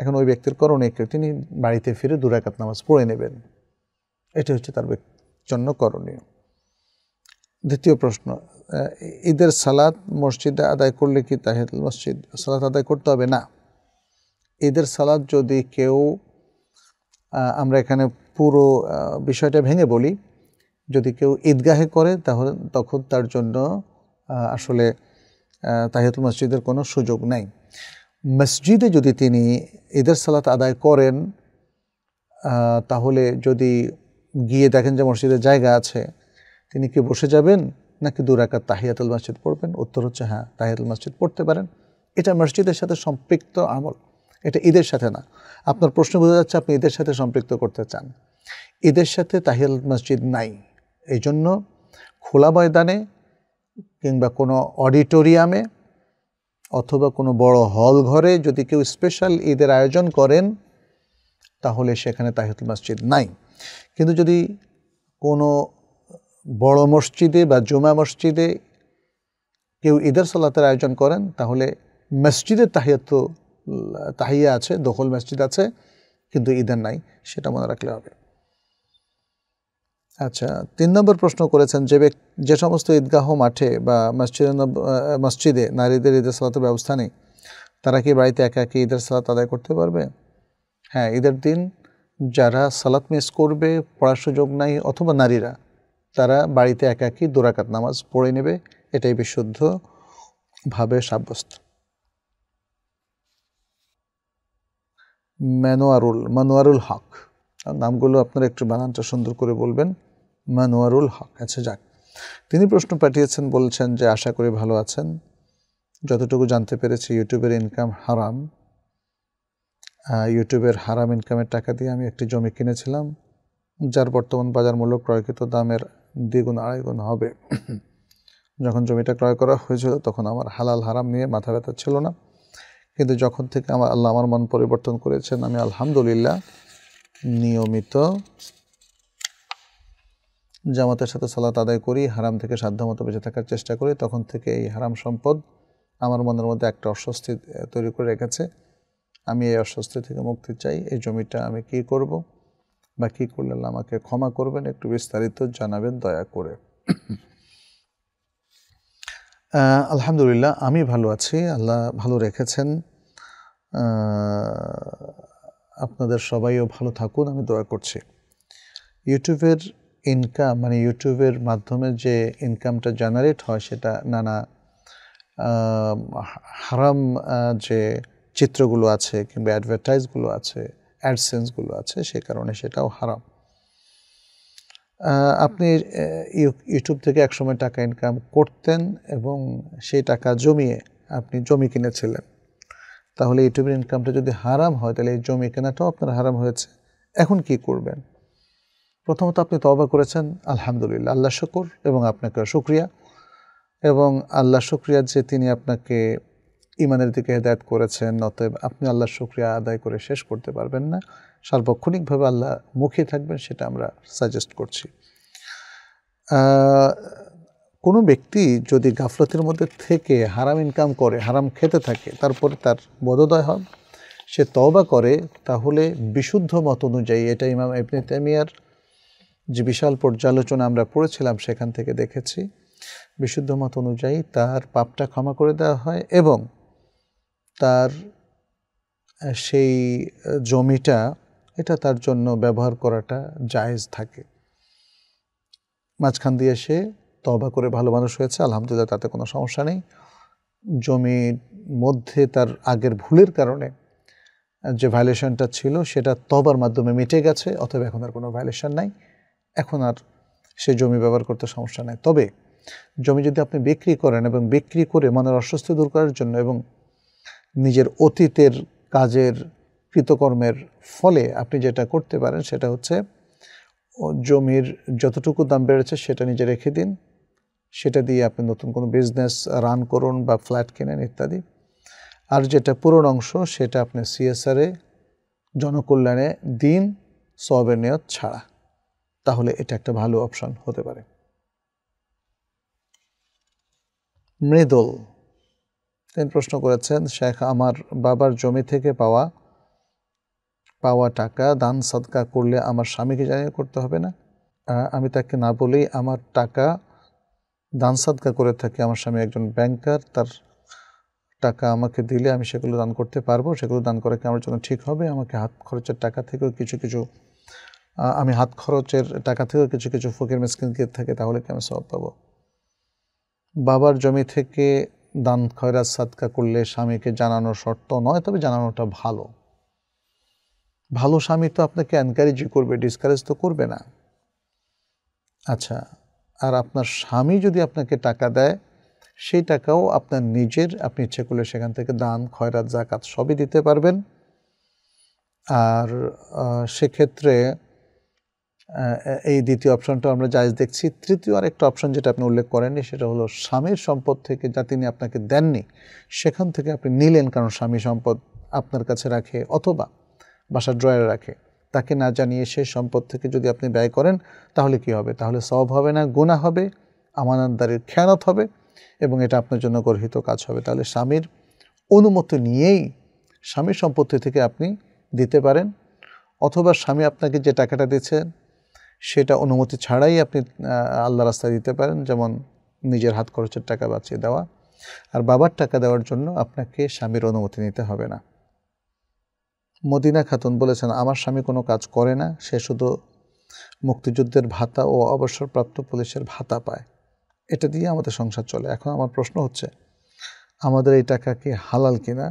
এখন ওই ব্যক্তির করণে কেউ তিনি বাড়িতে ফিরে দুরাকাত নামাজ পড়ে নেবেন এটি হচ্ছে তার জন্য করণীয় দ্বিতীয় প্রশ্ন ঈদের সালাত মসজিদে আদায় করলে কি তাহেদ মসজিদ সালাত আদায় করতে হবে না ঈদের সালাত যদি কেউ আমরা এখানে পুরো বিষয়টা ভেঙে বলি যদি কেউ ঈদগাহে করে তাহলে তখন তার জন্য আসলে তাহিদুল মসজিদের কোনো সুযোগ নাই মসজিদে যদি তিনি ঈদের সালাত আদায় করেন তাহলে যদি গিয়ে দেখেন যে মসজিদের জায়গা আছে তিনি কি বসে যাবেন নাকি রাখা তাহিয়াতুল মসজিদ পড়বেন উত্তর হচ্ছে হ্যাঁ তাহিয়াতুল মসজিদ পড়তে পারেন এটা মসজিদের সাথে সম্পৃক্ত আমল এটা ঈদের সাথে না আপনার প্রশ্ন বোঝা যাচ্ছে আপনি ঈদের সাথে সম্পৃক্ত করতে চান ঈদের সাথে তাহিয়াল মসজিদ নাই এই জন্য খোলা ময়দানে কিংবা কোনো অডিটোরিয়ামে অথবা কোনো বড় হল ঘরে যদি কেউ স্পেশাল ঈদের আয়োজন করেন তাহলে সেখানে তাহিয়াতুল মসজিদ নাই কিন্তু যদি কোনো বড় মসজিদে বা জুমা মসজিদে কেউ ঈদের সালাতের আয়োজন করেন তাহলে মসজিদের তাহিয়াত তাহিয়া আছে দখল মসজিদ আছে কিন্তু ঈদের নাই সেটা মনে রাখলে হবে আচ্ছা তিন নম্বর প্রশ্ন করেছেন যে যে সমস্ত ঈদগাহ মাঠে বা মসজিদে মসজিদে নারীদের ঈদের সালাতের ব্যবস্থা নেই তারা কি বাড়িতে একা একে ঈদের সালাত আদায় করতে পারবে হ্যাঁ ঈদের দিন যারা সালাত মিস করবে পড়ার সুযোগ নাই অথবা নারীরা তারা বাড়িতে একাকী দোরাকাত নামাজ পড়ে নেবে এটাই বিশুদ্ধভাবে সাব্যস্ত ম্যানোয়ারুল মানোয়ারুল হক নামগুলো আপনারা একটু বানানটা সুন্দর করে বলবেন ম্যানুয়ারুল হক আচ্ছা যাক তিনি প্রশ্ন পাঠিয়েছেন বলছেন যে আশা করি ভালো আছেন যতটুকু জানতে পেরেছি ইউটিউবের ইনকাম হারাম ইউটিউবের হারাম ইনকামের টাকা দিয়ে আমি একটি জমি কিনেছিলাম যার বর্তমান বাজার মূল্য ক্রয়কৃত দামের দ্বিগুণ আড়াই গুণ হবে যখন জমিটা ক্রয় করা হয়েছিল তখন আমার হালাল হারাম নিয়ে মাথা ব্যথা ছিল না কিন্তু যখন থেকে আমার আল্লাহ আমার মন পরিবর্তন করেছেন আমি আলহামদুলিল্লাহ নিয়মিত জামাতের সাথে সালাত আদায় করি হারাম থেকে সাধ্যমতো বেঁচে থাকার চেষ্টা করি তখন থেকে এই হারাম সম্পদ আমার মনের মধ্যে একটা অস্বস্তি তৈরি করে রেখেছে আমি এই অস্বস্তি থেকে মুক্তি চাই এই জমিটা আমি কি করব বা কী করলে আমাকে ক্ষমা করবেন একটু বিস্তারিত জানাবেন দয়া করে আলহামদুলিল্লাহ আমি ভালো আছি আল্লাহ ভালো রেখেছেন আপনাদের সবাইও ভালো থাকুন আমি দয়া করছি ইউটিউবের ইনকাম মানে ইউটিউবের মাধ্যমে যে ইনকামটা জেনারেট হয় সেটা নানা হারাম যে চিত্রগুলো আছে কিংবা অ্যাডভার্টাইজগুলো আছে অ্যাডসেন্সগুলো আছে সে কারণে সেটাও হারাম আপনি ইউটিউব থেকে একসময় টাকা ইনকাম করতেন এবং সেই টাকা জমিয়ে আপনি জমি কিনেছিলেন তাহলে ইউটিউবের ইনকামটা যদি হারাম হয় তাহলে এই জমি কেনাটাও আপনার হারাম হয়েছে এখন কি করবেন প্রথমত আপনি তবা করেছেন আলহামদুলিল্লাহ আল্লাহ শুকুর এবং আপনাকে শুক্রিয়া এবং আল্লাহ শুক্রিয়া যে তিনি আপনাকে ইমানের দিকে হেদায়ত করেছেন অতএব আপনি আল্লাহর শুক্রিয়া আদায় করে শেষ করতে পারবেন না সার্বক্ষণিকভাবে আল্লাহ মুখে থাকবেন সেটা আমরা সাজেস্ট করছি কোনো ব্যক্তি যদি গাফলতির মধ্যে থেকে হারাম ইনকাম করে হারাম খেতে থাকে তারপরে তার বদোদয় হন সে তওবা করে তাহলে বিশুদ্ধ মত অনুযায়ী এটা ইমাম এবনে তেমিয়ার যে বিশাল পর্যালোচনা আমরা পড়েছিলাম সেখান থেকে দেখেছি বিশুদ্ধ মত অনুযায়ী তার পাপটা ক্ষমা করে দেওয়া হয় এবং তার সেই জমিটা এটা তার জন্য ব্যবহার করাটা জায়েজ থাকে মাঝখান দিয়ে সে তবা করে ভালো মানুষ হয়েছে আলহামদুলিল্লাহ তাতে কোনো সমস্যা নেই জমির মধ্যে তার আগের ভুলের কারণে যে ভায়োলেশনটা ছিল সেটা তবার মাধ্যমে মিটে গেছে অথবা এখন আর কোনো ভায়োলেশান নাই এখন আর সে জমি ব্যবহার করতে সমস্যা নেই তবে জমি যদি আপনি বিক্রি করেন এবং বিক্রি করে মনের অস্বস্তি দূর করার জন্য এবং নিজের অতীতের কাজের কৃতকর্মের ফলে আপনি যেটা করতে পারেন সেটা হচ্ছে জমির যতটুকু দাম বেড়েছে সেটা নিজে রেখে দিন সেটা দিয়ে আপনি নতুন কোনো বিজনেস রান করুন বা ফ্ল্যাট কেনেন ইত্যাদি আর যেটা পুরোন অংশ সেটা আপনি সিএসআরে জনকল্যাণে দিন সবের নিয়ত ছাড়া তাহলে এটা একটা ভালো অপশান হতে পারে মৃদল তিনি প্রশ্ন করেছেন শেখ আমার বাবার জমি থেকে পাওয়া পাওয়া টাকা দান সদকা করলে আমার স্বামীকে জানিয়ে করতে হবে না আমি তাকে না বলেই আমার টাকা দান সদকা করে থাকি আমার স্বামী একজন ব্যাংকার তার টাকা আমাকে দিলে আমি সেগুলো দান করতে পারবো সেগুলো দান করা কি আমার জন্য ঠিক হবে আমাকে হাত খরচের টাকা থেকেও কিছু কিছু আমি হাত খরচের টাকা থেকেও কিছু কিছু ফকির মিসকিন থাকে তাহলে কি আমি সব পাবো বাবার জমি থেকে দান খয়রাত সাদকা করলে স্বামীকে জানানো শর্ত নয় তবে জানানোটা ভালো ভালো স্বামী তো আপনাকে এনকারেজই করবে ডিসকারেজ তো করবে না আচ্ছা আর আপনার স্বামী যদি আপনাকে টাকা দেয় সেই টাকাও আপনার নিজের আপনি ইচ্ছে করলে সেখান থেকে দান খয়রাত জাকাত সবই দিতে পারবেন আর সেক্ষেত্রে এই দ্বিতীয় অপশনটা আমরা জায়জ দেখছি তৃতীয় আরেকটা অপশন যেটা আপনি উল্লেখ করেননি সেটা হলো স্বামীর সম্পদ থেকে যা তিনি আপনাকে দেননি সেখান থেকে আপনি নিলেন কারণ স্বামী সম্পদ আপনার কাছে রাখে অথবা বাসার ড্রয়ারে রাখে তাকে না জানিয়ে সেই সম্পদ থেকে যদি আপনি ব্যয় করেন তাহলে কি হবে তাহলে সব হবে না গুণা হবে আমানতদারির খেয়ানত হবে এবং এটা আপনার জন্য গর্হিত কাজ হবে তাহলে স্বামীর অনুমতি নিয়েই স্বামীর সম্পত্তি থেকে আপনি দিতে পারেন অথবা স্বামী আপনাকে যে টাকাটা দিচ্ছেন সেটা অনুমতি ছাড়াই আপনি আল্লাহ রাস্তায় দিতে পারেন যেমন নিজের হাত খরচের টাকা বাঁচিয়ে দেওয়া আর বাবার টাকা দেওয়ার জন্য আপনাকে স্বামীর অনুমতি নিতে হবে না মদিনা খাতুন বলেছেন আমার স্বামী কোনো কাজ করে না সে শুধু মুক্তিযুদ্ধের ভাতা ও অবসরপ্রাপ্ত পুলিশের ভাতা পায় এটা দিয়ে আমাদের সংসার চলে এখন আমার প্রশ্ন হচ্ছে আমাদের এই টাকা কি হালাল কিনা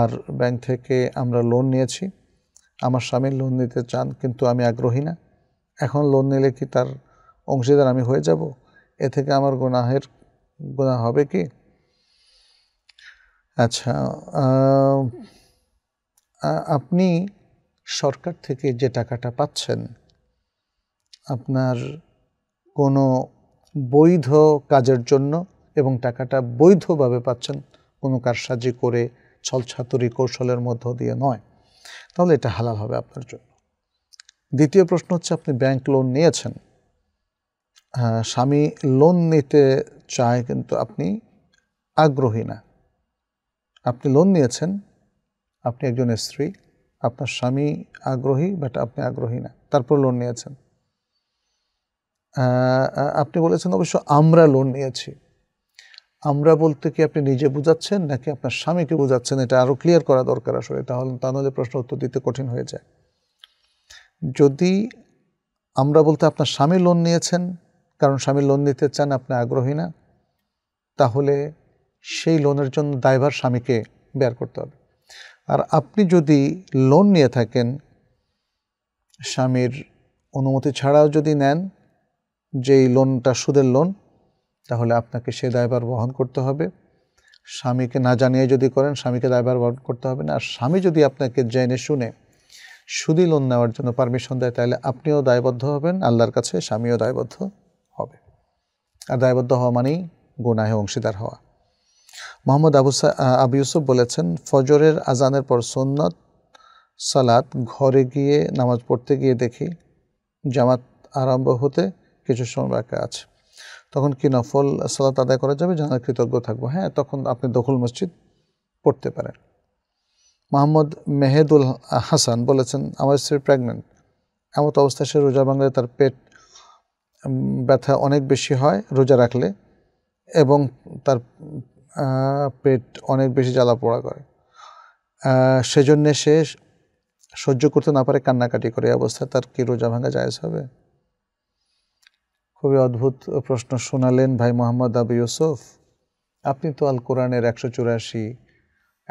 আর ব্যাংক থেকে আমরা লোন নিয়েছি আমার স্বামী লোন নিতে চান কিন্তু আমি আগ্রহী না এখন লোন নিলে কি তার অংশীদার আমি হয়ে যাব এ থেকে আমার গোনাহের গোনা হবে কি আচ্ছা আপনি সরকার থেকে যে টাকাটা পাচ্ছেন আপনার কোনো বৈধ কাজের জন্য এবং টাকাটা বৈধভাবে পাচ্ছেন কোনো কারসাজি করে ছলছাতুরি কৌশলের মধ্য দিয়ে নয় তাহলে এটা হালাল হবে আপনার জন্য দ্বিতীয় প্রশ্ন হচ্ছে আপনি ব্যাংক লোন নিয়েছেন স্বামী লোন নিতে চায় কিন্তু আপনি আগ্রহী না আপনি লোন নিয়েছেন আপনি একজন স্ত্রী আপনার স্বামী আগ্রহী বাট আপনি আগ্রহী না তারপর লোন নিয়েছেন আপনি বলেছেন অবশ্য আমরা লোন নিয়েছি আমরা বলতে কি আপনি নিজে বুঝাচ্ছেন নাকি আপনার স্বামীকে বুঝাচ্ছেন এটা আরও ক্লিয়ার করা দরকার আসলে তাহলে তা নাহলে প্রশ্ন উত্তর দিতে কঠিন হয়ে যায় যদি আমরা বলতে আপনার স্বামী লোন নিয়েছেন কারণ স্বামী লোন নিতে চান আপনি আগ্রহী না তাহলে সেই লোনের জন্য দায়ভার স্বামীকে বের করতে হবে আর আপনি যদি লোন নিয়ে থাকেন স্বামীর অনুমতি ছাড়াও যদি নেন যেই লোনটা সুদের লোন তাহলে আপনাকে সে দায়ভার বহন করতে হবে স্বামীকে না জানিয়ে যদি করেন স্বামীকে দায়ভার বহন করতে হবে না আর স্বামী যদি আপনাকে জেনে শুনে সুদী লোন নেওয়ার জন্য পারমিশন দেয় তাহলে আপনিও দায়বদ্ধ হবেন আল্লাহর কাছে স্বামীও দায়বদ্ধ হবে আর দায়বদ্ধ হওয়া মানেই গুনাহে অংশীদার হওয়া মোহাম্মদ আবু আবু ইউসুফ বলেছেন ফজরের আজানের পর সন্নত সালাত ঘরে গিয়ে নামাজ পড়তে গিয়ে দেখি জামাত আরম্ভ হতে কিছু সময় বাকি আছে তখন কি নফল সালাত আদায় করা যাবে জানার কৃতজ্ঞ থাকবো হ্যাঁ তখন আপনি দখল মসজিদ পড়তে পারেন মোহাম্মদ মেহেদুল হাসান বলেছেন আমার স্ত্রী প্রেগনেন্ট এমত অবস্থায় সে রোজা ভাঙলে তার পেট ব্যথা অনেক বেশি হয় রোজা রাখলে এবং তার পেট অনেক বেশি জ্বালা পোড়া করে সেজন্যে সে সহ্য করতে না পারে কান্নাকাটি করে অবস্থায় তার কি রোজা ভাঙা জায়জ হবে খুবই অদ্ভুত প্রশ্ন শোনালেন ভাই মোহাম্মদ আবু ইউসুফ আপনি তো আল কোরআনের একশো চুরাশি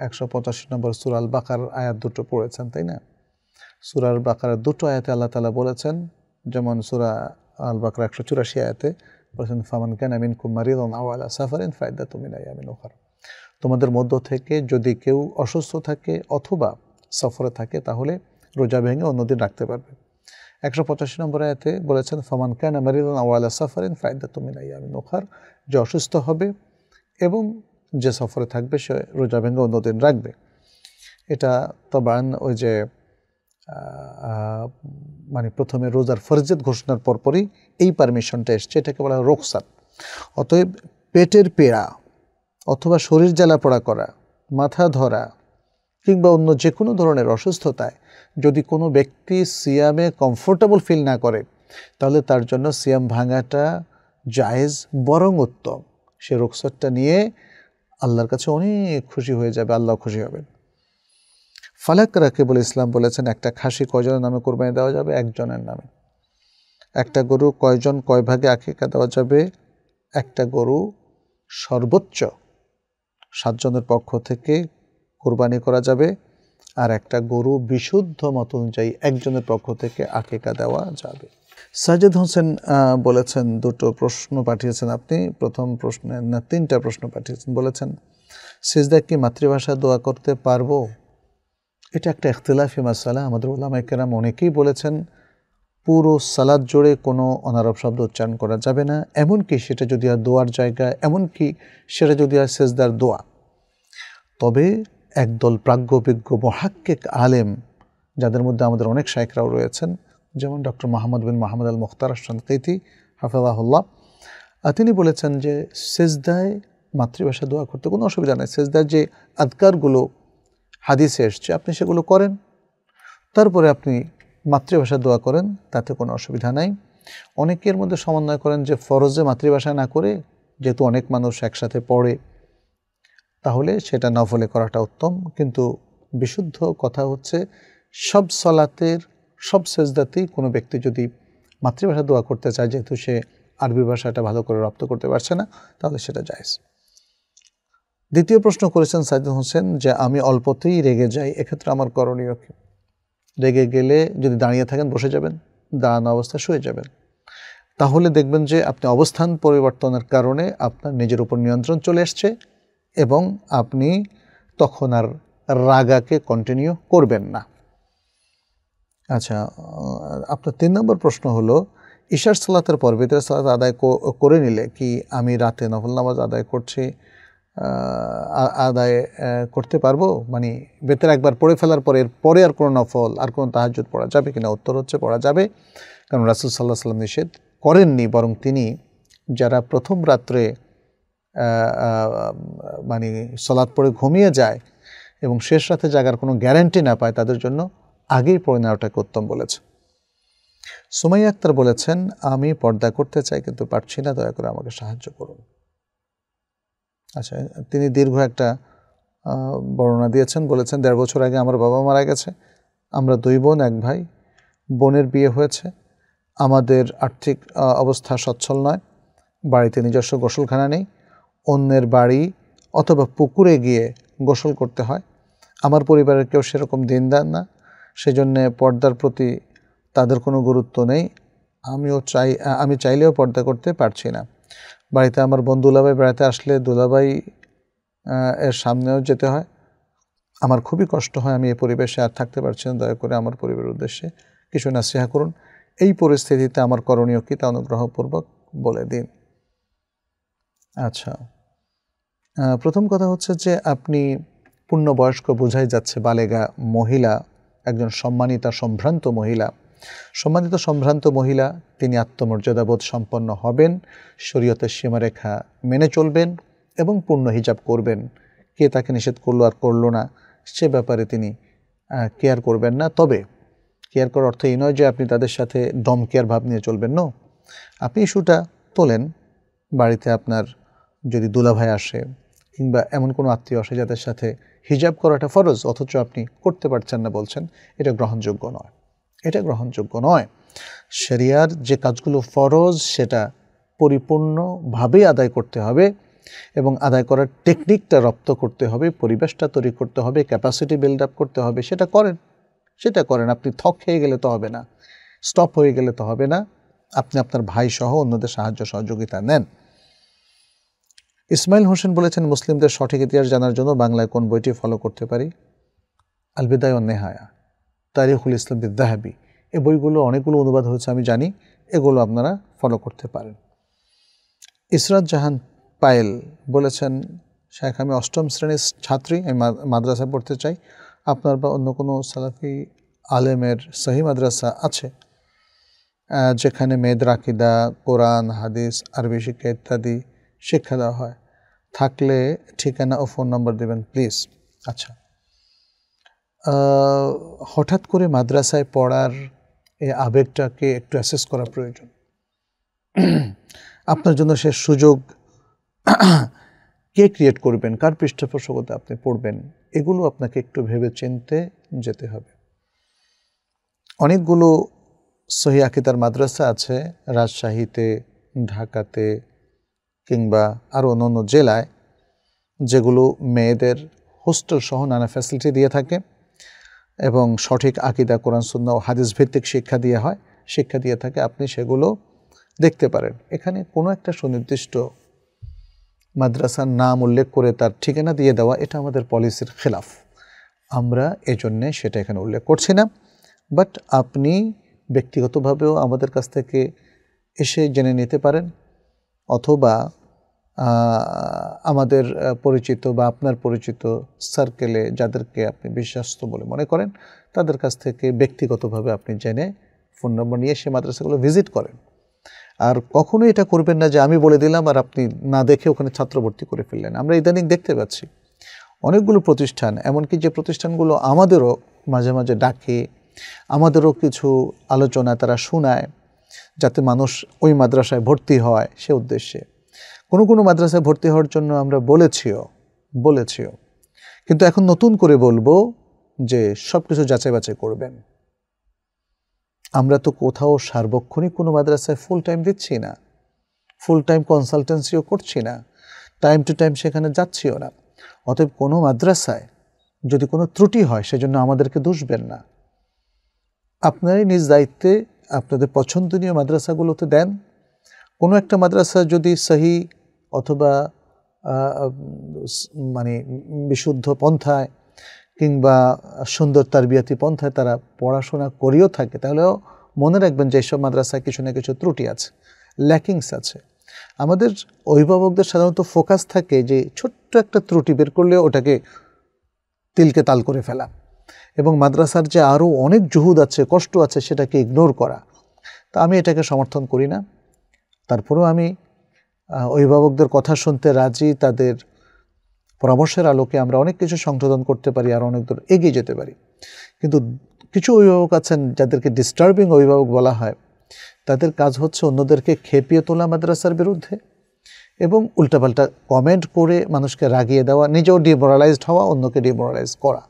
একশো পঁচাশি নম্বর সুরাল বাকার আয়াত দুটো পড়েছেন তাই না সুরাল বাকার দুটো আয়াতে আল্লাহ তালা বলেছেন যেমন সুরা আল বাকরা একশো চুরাশি আয়াতে বলেছেন ফামান কেন আমিন কুমারি আওয়ালা সাফারিন ফায়দা নাই আমিন ওখার তোমাদের মধ্য থেকে যদি কেউ অসুস্থ থাকে অথবা সফরে থাকে তাহলে রোজা ভেঙে অন্যদিন রাখতে পারবে একশো পঁচাশি নম্বর আয়াতে বলেছেন ফামান কেন আমারিদন আওয়ালা সাফারিন ফায়দা নাই আমিন ওখার যে অসুস্থ হবে এবং যে সফরে থাকবে সে রোজা ভেঙে অন্য দিন রাখবে এটা তবান ওই যে মানে প্রথমে রোজার ফরজেদ ঘোষণার পরপরই এই পারমিশনটা এসছে এটাকে বলা হয় রোকসাত অতএব পেটের পেড়া অথবা শরীর জ্বালা পোড়া করা মাথা ধরা কিংবা অন্য যে কোনো ধরনের অসুস্থতায় যদি কোনো ব্যক্তি সিয়ামে কমফোর্টেবল ফিল না করে তাহলে তার জন্য সিয়াম ভাঙাটা জায়েজ বরং উত্তম সে রোকসাতটা নিয়ে আল্লাহর কাছে অনেক খুশি হয়ে যাবে আল্লাহ খুশি হবেন ফালাক রাকিবুল ইসলাম বলেছেন একটা খাসি কয়জনের নামে কোরবানি দেওয়া যাবে একজনের নামে একটা গরু কয়জন কয় ভাগে আকিকা দেওয়া যাবে একটা গরু সর্বোচ্চ সাতজনের পক্ষ থেকে কোরবানি করা যাবে আর একটা গরু বিশুদ্ধ মত অনুযায়ী একজনের পক্ষ থেকে আকিকা দেওয়া যাবে সাজেদ হোসেন বলেছেন দুটো প্রশ্ন পাঠিয়েছেন আপনি প্রথম প্রশ্নে না তিনটা প্রশ্ন পাঠিয়েছেন বলেছেন সেজদা কি মাতৃভাষা দোয়া করতে পারবো এটা একটা এখতলাফি মাসালা আমাদের ওলামা কেরাম অনেকেই বলেছেন পুরো সালাদ জোড়ে কোনো অনারব শব্দ উচ্চারণ করা যাবে না এমনকি সেটা যদি আর দোয়ার জায়গা এমনকি সেটা যদি আর সেজদার দোয়া তবে একদল প্রাজ্ঞ বিজ্ঞ আলেম যাদের মধ্যে আমাদের অনেক শায়করাও রয়েছেন যেমন doctor Mahmoud bin Mahmoud al Mukhtar Shinqiti হাফেজাহুল্লাহ তিনি বলেছেন যে সেজদায় মাতৃভাষা দোয়া করতে কোনো অসুবিধা নেই সেজদার যে আদকারগুলো হাদিসে এসছে আপনি সেগুলো করেন তারপরে আপনি মাতৃভাষা দোয়া করেন তাতে কোনো অসুবিধা নাই অনেকের মধ্যে সমন্বয় করেন যে ফরজে মাতৃভাষা না করে যেহেতু অনেক মানুষ একসাথে পড়ে তাহলে সেটা নফলে করাটা উত্তম কিন্তু বিশুদ্ধ কথা হচ্ছে সব সলাতের সব সেজদাতেই কোনো ব্যক্তি যদি মাতৃভাষা দোয়া করতে চায় যেহেতু সে আরবি ভাষাটা ভালো করে রপ্ত করতে পারছে না তাহলে সেটা যায় দ্বিতীয় প্রশ্ন করেছেন সাইদুল হোসেন যে আমি অল্পতেই রেগে যাই এক্ষেত্রে আমার করণীয় কি রেগে গেলে যদি দাঁড়িয়ে থাকেন বসে যাবেন দাঁড়ানো অবস্থায় শুয়ে যাবেন তাহলে দেখবেন যে আপনি অবস্থান পরিবর্তনের কারণে আপনার নিজের উপর নিয়ন্ত্রণ চলে আসছে এবং আপনি তখন আর রাগাকে কন্টিনিউ করবেন না আচ্ছা আপনার তিন নম্বর প্রশ্ন হলো ঈশার সালাতের পর ভিতরে সালাত আদায় করে নিলে কি আমি রাতে নফল নামাজ আদায় করছি আদায় করতে পারবো মানে বেতের একবার পড়ে ফেলার পর এর পরে আর কোনো নফল আর কোনো তাহাজুদ পড়া যাবে কিনা উত্তর হচ্ছে পড়া যাবে কারণ রাসুল সাল্লাহ সাল্লাম নিষেধ করেননি বরং তিনি যারা প্রথম রাত্রে মানে সলাৎ পড়ে ঘুমিয়ে যায় এবং শেষ রাতে জাগার কোনো গ্যারান্টি না পায় তাদের জন্য আগেই পড়ে নেওয়াটাকে উত্তম বলেছে সুমাইয়া আক্তার বলেছেন আমি পর্দা করতে চাই কিন্তু পারছি না দয়া করে আমাকে সাহায্য করুন আচ্ছা তিনি দীর্ঘ একটা বর্ণনা দিয়েছেন বলেছেন দেড় বছর আগে আমার বাবা মারা গেছে আমরা দুই বোন এক ভাই বোনের বিয়ে হয়েছে আমাদের আর্থিক অবস্থা সচ্ছল নয় বাড়িতে নিজস্ব গোসলখানা নেই অন্যের বাড়ি অথবা পুকুরে গিয়ে গোসল করতে হয় আমার পরিবারের কেউ সেরকম দিন দেন না সেজন্য পর্দার প্রতি তাদের কোনো গুরুত্ব নেই আমিও চাই আমি চাইলেও পর্দা করতে পারছি না বাড়িতে আমার বন্ধু দুলাভাই বেড়াতে আসলে দুলাভাই এর সামনেও যেতে হয় আমার খুবই কষ্ট হয় আমি এই পরিবেশে আর থাকতে পারছি না দয়া করে আমার পরিবারের উদ্দেশ্যে কিছু নাসিহা করুন এই পরিস্থিতিতে আমার করণীয় কী তা অনুগ্রহপূর্বক বলে দিন আচ্ছা প্রথম কথা হচ্ছে যে আপনি পূর্ণবয়স্ক বোঝাই যাচ্ছে বালেগা মহিলা একজন সম্মানিতা সম্ভ্রান্ত মহিলা সম্মানিত সম্ভ্রান্ত মহিলা তিনি আত্মমর্যাদাবোধ সম্পন্ন হবেন শরীয়তের সীমারেখা মেনে চলবেন এবং পূর্ণ হিজাব করবেন কে তাকে নিষেধ করলো আর করলো না সে ব্যাপারে তিনি কেয়ার করবেন না তবে কেয়ার করার অর্থ এই নয় যে আপনি তাদের সাথে ডম কেয়ার ভাব নিয়ে চলবেন না আপনি ইস্যুটা তোলেন বাড়িতে আপনার যদি দুলাভাই আসে কিংবা এমন কোনো আত্মীয় আসে যাদের সাথে হিজাব করাটা ফরজ অথচ আপনি করতে পারছেন না বলছেন এটা গ্রহণযোগ্য নয় এটা গ্রহণযোগ্য নয় শরিয়ার যে কাজগুলো ফরজ সেটা পরিপূর্ণভাবে আদায় করতে হবে এবং আদায় করার টেকনিকটা রপ্ত করতে হবে পরিবেশটা তৈরি করতে হবে ক্যাপাসিটি বিল্ড আপ করতে হবে সেটা করেন সেটা করেন আপনি থক হয়ে গেলে তো হবে না স্টপ হয়ে গেলে তো হবে না আপনি আপনার ভাই সহ অন্যদের সাহায্য সহযোগিতা নেন ইসমাইল হোসেন বলেছেন মুসলিমদের সঠিক ইতিহাস জানার জন্য বাংলায় কোন বইটি ফলো করতে পারি আলবিদায় নেহায়া তারিখুল ইসলাম বিদ্যাহাবি এ বইগুলো অনেকগুলো অনুবাদ হয়েছে আমি জানি এগুলো আপনারা ফলো করতে পারেন ইসরাত জাহান পায়েল বলেছেন শেখ আমি অষ্টম শ্রেণীর ছাত্রী আমি মাদ্রাসা পড়তে চাই আপনার বা অন্য কোনো সালাফি আলেমের সহি মাদ্রাসা আছে যেখানে মেয়েদের আকিদা কোরআন হাদিস আরবি শিক্ষা ইত্যাদি শিক্ষা দেওয়া হয় থাকলে ঠিকানা ও ফোন নম্বর দেবেন প্লিজ আচ্ছা হঠাৎ করে মাদ্রাসায় পড়ার এই আবেগটাকে একটু অ্যাসেস করা প্রয়োজন আপনার জন্য সে সুযোগ কে ক্রিয়েট করবেন কার পৃষ্ঠপোষকতা আপনি পড়বেন এগুলো আপনাকে একটু ভেবে চিনতে যেতে হবে অনেকগুলো সহি আকিতার মাদ্রাসা আছে রাজশাহীতে ঢাকাতে কিংবা আরও অন্য জেলায় যেগুলো মেয়েদের হোস্টেল সহ নানা ফ্যাসিলিটি দিয়ে থাকে এবং সঠিক আকিদা কোরআন সুন্দর ও হাদিস ভিত্তিক শিক্ষা দিয়ে হয় শিক্ষা দিয়ে থাকে আপনি সেগুলো দেখতে পারেন এখানে কোনো একটা সুনির্দিষ্ট মাদ্রাসার নাম উল্লেখ করে তার ঠিকানা দিয়ে দেওয়া এটা আমাদের পলিসির খেলাফ আমরা এজন্যে সেটা এখানে উল্লেখ করছি না বাট আপনি ব্যক্তিগতভাবেও আমাদের কাছ থেকে এসে জেনে নিতে পারেন অথবা আমাদের পরিচিত বা আপনার পরিচিত সার্কেলে যাদেরকে আপনি বিশ্বাস্ত বলে মনে করেন তাদের কাছ থেকে ব্যক্তিগতভাবে আপনি জেনে ফোন নম্বর নিয়ে সে মাদ্রাসাগুলো ভিজিট করেন আর কখনোই এটা করবেন না যে আমি বলে দিলাম আর আপনি না দেখে ওখানে ছাত্রবর্তী করে ফেললেন আমরা ইদানিং দেখতে পাচ্ছি অনেকগুলো প্রতিষ্ঠান এমনকি যে প্রতিষ্ঠানগুলো আমাদেরও মাঝে মাঝে ডাকে আমাদেরও কিছু আলোচনা তারা শোনায় যাতে মানুষ ওই মাদ্রাসায় ভর্তি হয় সে উদ্দেশ্যে কোনো কোনো মাদ্রাসায় ভর্তি হওয়ার জন্য আমরা বলেছিও বলেছিও কিন্তু এখন নতুন করে বলবো যে সব কিছু যাচাই বাছাই করবেন আমরা তো কোথাও সার্বক্ষণিক কোনো মাদ্রাসায় ফুল টাইম দিচ্ছি না ফুল টাইম কনসালটেন্সিও করছি না টাইম টু টাইম সেখানে যাচ্ছিও না অতএব কোনো মাদ্রাসায় যদি কোনো ত্রুটি হয় সেজন্য আমাদেরকে দুষবেন না আপনারই নিজ দায়িত্বে আপনাদের পছন্দনীয় মাদ্রাসাগুলোতে দেন কোনো একটা মাদ্রাসা যদি সহি অথবা মানে বিশুদ্ধ পন্থায় কিংবা সুন্দর তারবিয়াতি পন্থায় তারা পড়াশোনা করেও থাকে তাহলেও মনে রাখবেন যে এইসব মাদ্রাসায় কিছু না কিছু ত্রুটি আছে ল্যাকিংস আছে আমাদের অভিভাবকদের সাধারণত ফোকাস থাকে যে ছোট্ট একটা ত্রুটি বের করলে ওটাকে তিলকে তাল করে ফেলা এবং মাদ্রাসার যে আরও অনেক জুহুদ আছে কষ্ট আছে সেটাকে ইগনোর করা তা আমি এটাকে সমর্থন করি না তারপরেও আমি অভিভাবকদের কথা শুনতে রাজি তাদের পরামর্শের আলোকে আমরা অনেক কিছু সংশোধন করতে পারি আর অনেক দূর এগিয়ে যেতে পারি কিন্তু কিছু অভিভাবক আছেন যাদেরকে ডিস্টার্বিং অভিভাবক বলা হয় তাদের কাজ হচ্ছে অন্যদেরকে খেপিয়ে তোলা মাদ্রাসার বিরুদ্ধে এবং উল্টাপাল্টা কমেন্ট করে মানুষকে রাগিয়ে দেওয়া নিজেও ডিমোরালাইজড হওয়া অন্যকে ডিমোরালাইজ করা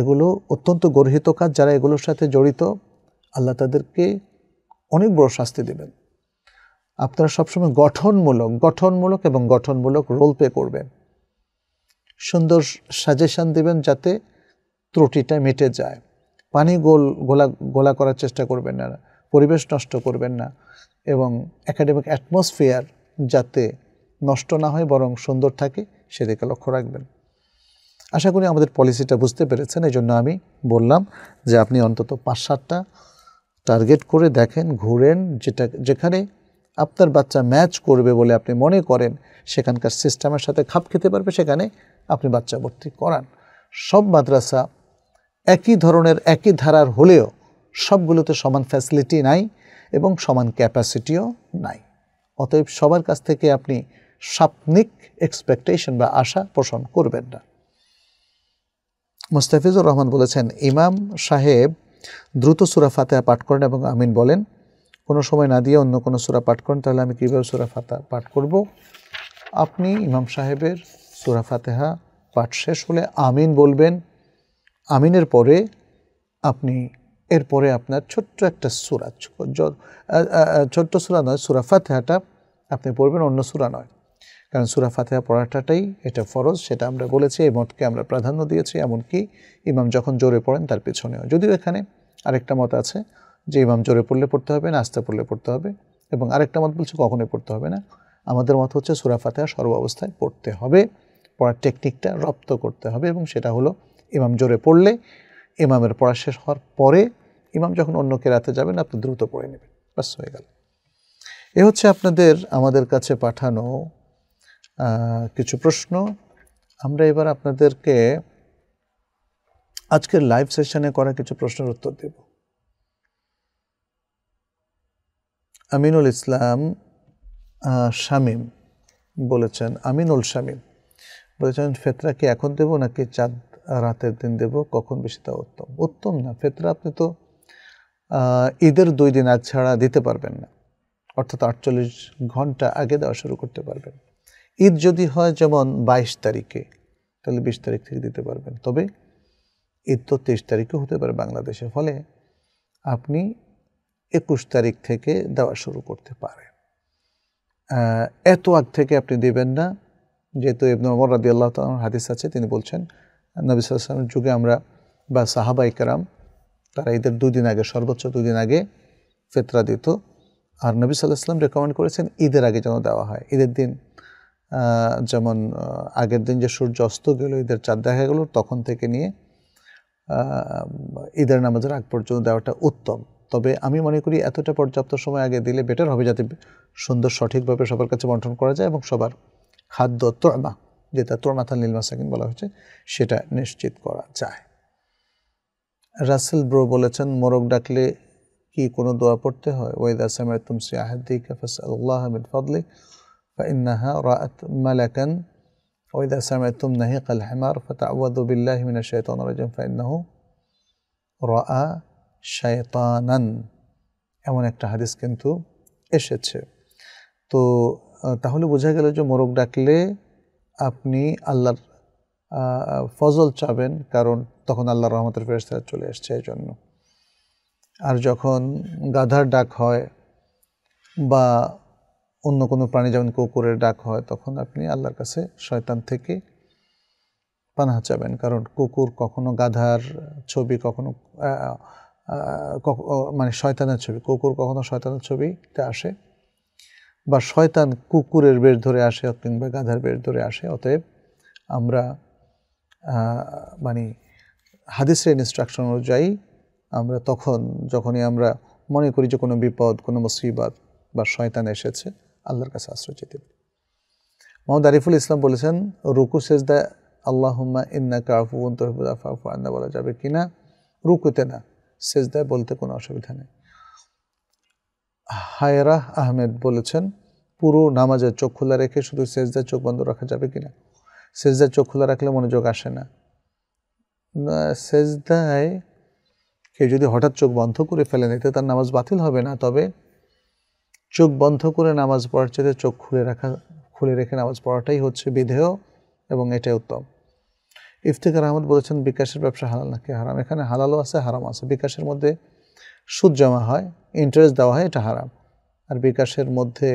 এগুলো অত্যন্ত গর্হিত কাজ যারা এগুলোর সাথে জড়িত আল্লাহ তাদেরকে অনেক বড় শাস্তি দেবেন আপনারা সবসময় গঠনমূলক গঠনমূলক এবং গঠনমূলক রোল পে করবেন সুন্দর সাজেশান দেবেন যাতে ত্রুটিটা মেটে যায় পানি গোল গোলা গোলা করার চেষ্টা করবেন না পরিবেশ নষ্ট করবেন না এবং একাডেমিক অ্যাটমসফিয়ার যাতে নষ্ট না হয় বরং সুন্দর থাকে সেদিকে লক্ষ্য রাখবেন আশা করি আমাদের পলিসিটা বুঝতে পেরেছেন এই জন্য আমি বললাম যে আপনি অন্তত পাঁচ সাতটা টার্গেট করে দেখেন ঘুরেন যেটা যেখানে আপনার বাচ্চা ম্যাচ করবে বলে আপনি মনে করেন সেখানকার সিস্টেমের সাথে খাপ খেতে পারবে সেখানে আপনি বাচ্চা ভর্তি করান সব মাদ্রাসা একই ধরনের একই ধারার হলেও সবগুলোতে সমান ফ্যাসিলিটি নাই এবং সমান ক্যাপাসিটিও নাই অতএব সবার কাছ থেকে আপনি স্বাপ্নিক এক্সপেকটেশন বা আশা পোষণ করবেন না মোস্তাফিজুর রহমান বলেছেন ইমাম সাহেব দ্রুত সুরা ফাতেহা পাঠ করেন এবং আমিন বলেন কোনো সময় না দিয়ে অন্য কোনো সুরা পাঠ করেন তাহলে আমি কীভাবে সুরা ফাতা পাঠ করব আপনি ইমাম সাহেবের সুরা ফাতেহা পাঠ শেষ হলে আমিন বলবেন আমিনের পরে আপনি এরপরে আপনার ছোট্ট একটা সুরা ছোট্ট সুরা নয় সুরা ফাতেহাটা আপনি পড়বেন অন্য সুরা নয় কারণ সুরা ফাতেহা পড়াটাটাই এটা ফরজ সেটা আমরা বলেছি এই মতকে আমরা প্রাধান্য দিয়েছি এমনকি ইমাম যখন জোরে পড়েন তার পেছনেও যদিও এখানে আরেকটা মত আছে যে ইমাম জোরে পড়লে পড়তে হবে না আস্তে পড়লে পড়তে হবে এবং আরেকটা মত বলছে কখনোই পড়তে হবে না আমাদের মত হচ্ছে সুরা ফাতেহা সর্ব অবস্থায় পড়তে হবে পড়ার টেকনিকটা রপ্ত করতে হবে এবং সেটা হলো ইমাম জোরে পড়লে ইমামের পড়া শেষ হওয়ার পরে ইমাম যখন অন্য রাতে যাবেন আপনি দ্রুত পড়ে নেবেন বাস হয়ে গেল এ হচ্ছে আপনাদের আমাদের কাছে পাঠানো কিছু প্রশ্ন আমরা এবার আপনাদেরকে আজকের লাইভ সেশনে করা কিছু প্রশ্নের উত্তর দেব আমিনুল ইসলাম শামীম বলেছেন আমিনুল শামীম বলেছেন ফেতরা কি এখন দেব নাকি চাঁদ রাতের দিন দেব কখন বেশি তা উত্তম উত্তম না ফেতরা আপনি তো ঈদের দুই দিন আগ ছাড়া দিতে পারবেন না অর্থাৎ আটচল্লিশ ঘন্টা আগে দেওয়া শুরু করতে পারবেন ঈদ যদি হয় যেমন বাইশ তারিখে তাহলে বিশ তারিখ থেকে দিতে পারবেন তবে ঈদ তো তেইশ তারিখে হতে পারে বাংলাদেশে ফলে আপনি একুশ তারিখ থেকে দেওয়া শুরু করতে পারেন এত আগ থেকে আপনি দেবেন না যেহেতু ইবন রাদি আল্লাহ হাদিস আছে তিনি বলছেন নবী সালামের যুগে আমরা বা সাহাবাই কারাম তারা ঈদের দুদিন আগে সর্বোচ্চ দুদিন আগে ফেতরা দিত আর নবী সাল্লাহ সাল্লাম রেকমেন্ড করেছেন ঈদের আগে যেন দেওয়া হয় ঈদের দিন যেমন আগের দিন যে সূর্য অস্ত গেল ঈদের চাঁদ দেখা গেল তখন থেকে নিয়ে ঈদের নামাজের আগ পর্যন্ত দেওয়াটা উত্তম তবে আমি মনে করি এতটা পর্যাপ্ত সময় আগে দিলে বেটার হবে যাতে সুন্দর সঠিকভাবে সবার কাছে বন্টন করা যায় এবং সবার খাদ্য তোরমা যেটা তোরমাথা নীলমা সাকিন বলা হয়েছে সেটা নিশ্চিত করা যায় রাসেল ব্রো বলেছেন মোরগ ডাকলে কি কোনো দোয়া পড়তে হয় ওয়েদা সামের তুমসি আহাদ্দি কাফাস আল্লাহ আহমেদ ফদলি فإنها رأت ملكا وإذا سمعتم نهيق الحمار فتعوذوا بالله من الشيطان الرجيم فإنه رأى شيطانا এমন একটা হাদিস কিন্তু এসেছে তো তাহলে বোঝা গেল যে মোরগ ডাকলে আপনি আল্লাহর ফজল চাবেন কারণ তখন আল্লাহর রহমতের ফেরেস্তারা চলে এসছে এই জন্য আর যখন গাধার ডাক হয় বা অন্য কোনো প্রাণী যেমন কুকুরের ডাক হয় তখন আপনি আল্লাহর কাছে শয়তান থেকে পানা চাবেন কারণ কুকুর কখনো গাধার ছবি কখনো মানে শয়তানের ছবি কুকুর কখনো শয়তানের ছবিতে আসে বা শয়তান কুকুরের বের ধরে আসে কিংবা গাধার বের ধরে আসে অতএব আমরা মানে হাদিসের ইনস্ট্রাকশন অনুযায়ী আমরা তখন যখনই আমরা মনে করি যে কোনো বিপদ কোনো মুসিবাদ বা শয়তান এসেছে আল্লাহর কাছে আশ্রয় চাইতে পারি মোহাম্মদ আরিফুল ইসলাম বলেছেন রুকু সেজদা আল্লাহম্মা ইন্না কাফুবন তহবুদা আন্না বলা যাবে কি না রুকুতে না সেজদায় বলতে কোনো অসুবিধা নেই হায়রাহ আহমেদ বলেছেন পুরো নামাজে চোখ খোলা রেখে শুধু সেজদার চোখ বন্ধ রাখা যাবে কি না সেজদা চোখ খোলা রাখলে মনোযোগ আসে না সেজদায় কেউ যদি হঠাৎ চোখ বন্ধ করে ফেলে নিতে তার নামাজ বাতিল হবে না তবে চোখ বন্ধ করে নামাজ পড়ার চেয়ে চোখ খুলে রাখা খুলে রেখে নামাজ পড়াটাই হচ্ছে বিধেয় এবং এটাই উত্তম ইফতেখার আহমদ বলেছেন বিকাশের ব্যবসা হালাল নাকি হারাম এখানে হালালও আছে হারাম আছে বিকাশের মধ্যে সুদ জমা হয় ইন্টারেস্ট দেওয়া হয় এটা হারাম আর বিকাশের মধ্যে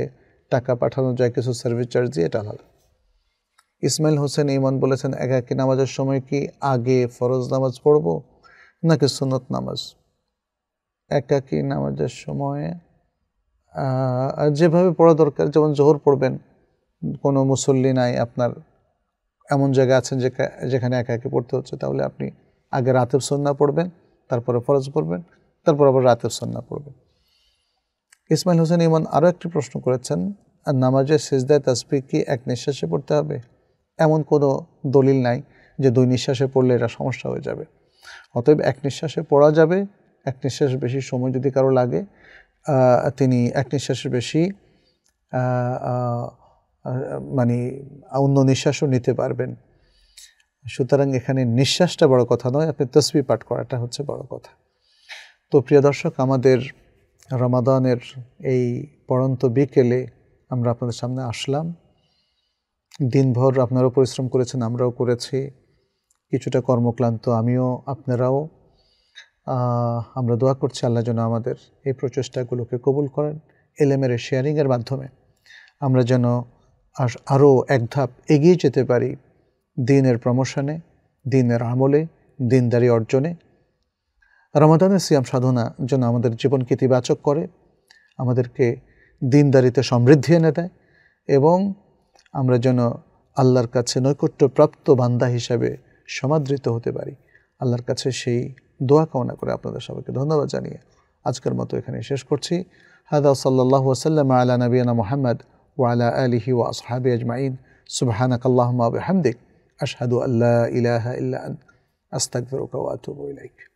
টাকা পাঠানো যায় কিছু সার্ভিস চার্জ দিয়ে এটা হালাল ইসমাইল হোসেন ইমন বলেছেন একাকি নামাজের সময় কি আগে ফরজ নামাজ পড়ব নাকি সুনত নামাজ একাকি নামাজের সময় যেভাবে পড়া দরকার যেমন জোহর পড়বেন কোনো মুসল্লি নাই আপনার এমন জায়গা আছেন যেখানে একা একে পড়তে হচ্ছে তাহলে আপনি আগে রাতের সন্না পড়বেন তারপরে ফরজ পড়বেন তারপর আবার রাতের সন্না পড়বেন ইসমাইল হোসেন ইমন আরও একটি প্রশ্ন করেছেন নামাজের সিজদায় তাসবিক কি এক নিঃশ্বাসে পড়তে হবে এমন কোনো দলিল নাই যে দুই নিঃশ্বাসে পড়লে এটা সমস্যা হয়ে যাবে অতএব এক নিঃশ্বাসে পড়া যাবে এক নিঃশ্বাস বেশি সময় যদি কারো লাগে তিনি এক নিঃশ্বাসের বেশি মানে অন্য নিঃশ্বাসও নিতে পারবেন সুতরাং এখানে নিঃশ্বাসটা বড় কথা নয় আপনি তসবি পাঠ করাটা হচ্ছে বড় কথা তো প্রিয় দর্শক আমাদের রমাদানের এই পড়ন্ত বিকেলে আমরা আপনাদের সামনে আসলাম দিনভর আপনারাও পরিশ্রম করেছেন আমরাও করেছি কিছুটা কর্মক্লান্ত আমিও আপনারাও আমরা দোয়া করছি আল্লাহ যেন আমাদের এই প্রচেষ্টাগুলোকে কবুল করেন এলেমের শেয়ারিংয়ের মাধ্যমে আমরা যেন আর আরও এক ধাপ এগিয়ে যেতে পারি দিনের প্রমোশনে দিনের আমলে দিনদারি অর্জনে রমাদানের সিয়াম সাধনা যেন আমাদের জীবনকে ইতিবাচক করে আমাদেরকে দিনদারিতে সমৃদ্ধি এনে দেয় এবং আমরা যেন আল্লাহর কাছে নৈকট্যপ্রাপ্ত বান্দা হিসাবে সমাদৃত হতে পারি আল্লাহর কাছে সেই দোয়া কামনা করে আপনাদের সবাইকে ধন্যবাদ জানিয়ে আজকের মতো এখানে শেষ করছি হাদা সাল্লাহ ওসাল্লাম আলা নবীনা মোহাম্মদ ওয়ালা আলিহি ওয়া আসহাবি আজমাইন সুবাহানাক আল্লাহমা হামদিক আশহাদু আল্লাহ ইলাহা ইল্লা আন আস্তাগফিরুকা ওয়া আতুবু ইলাইক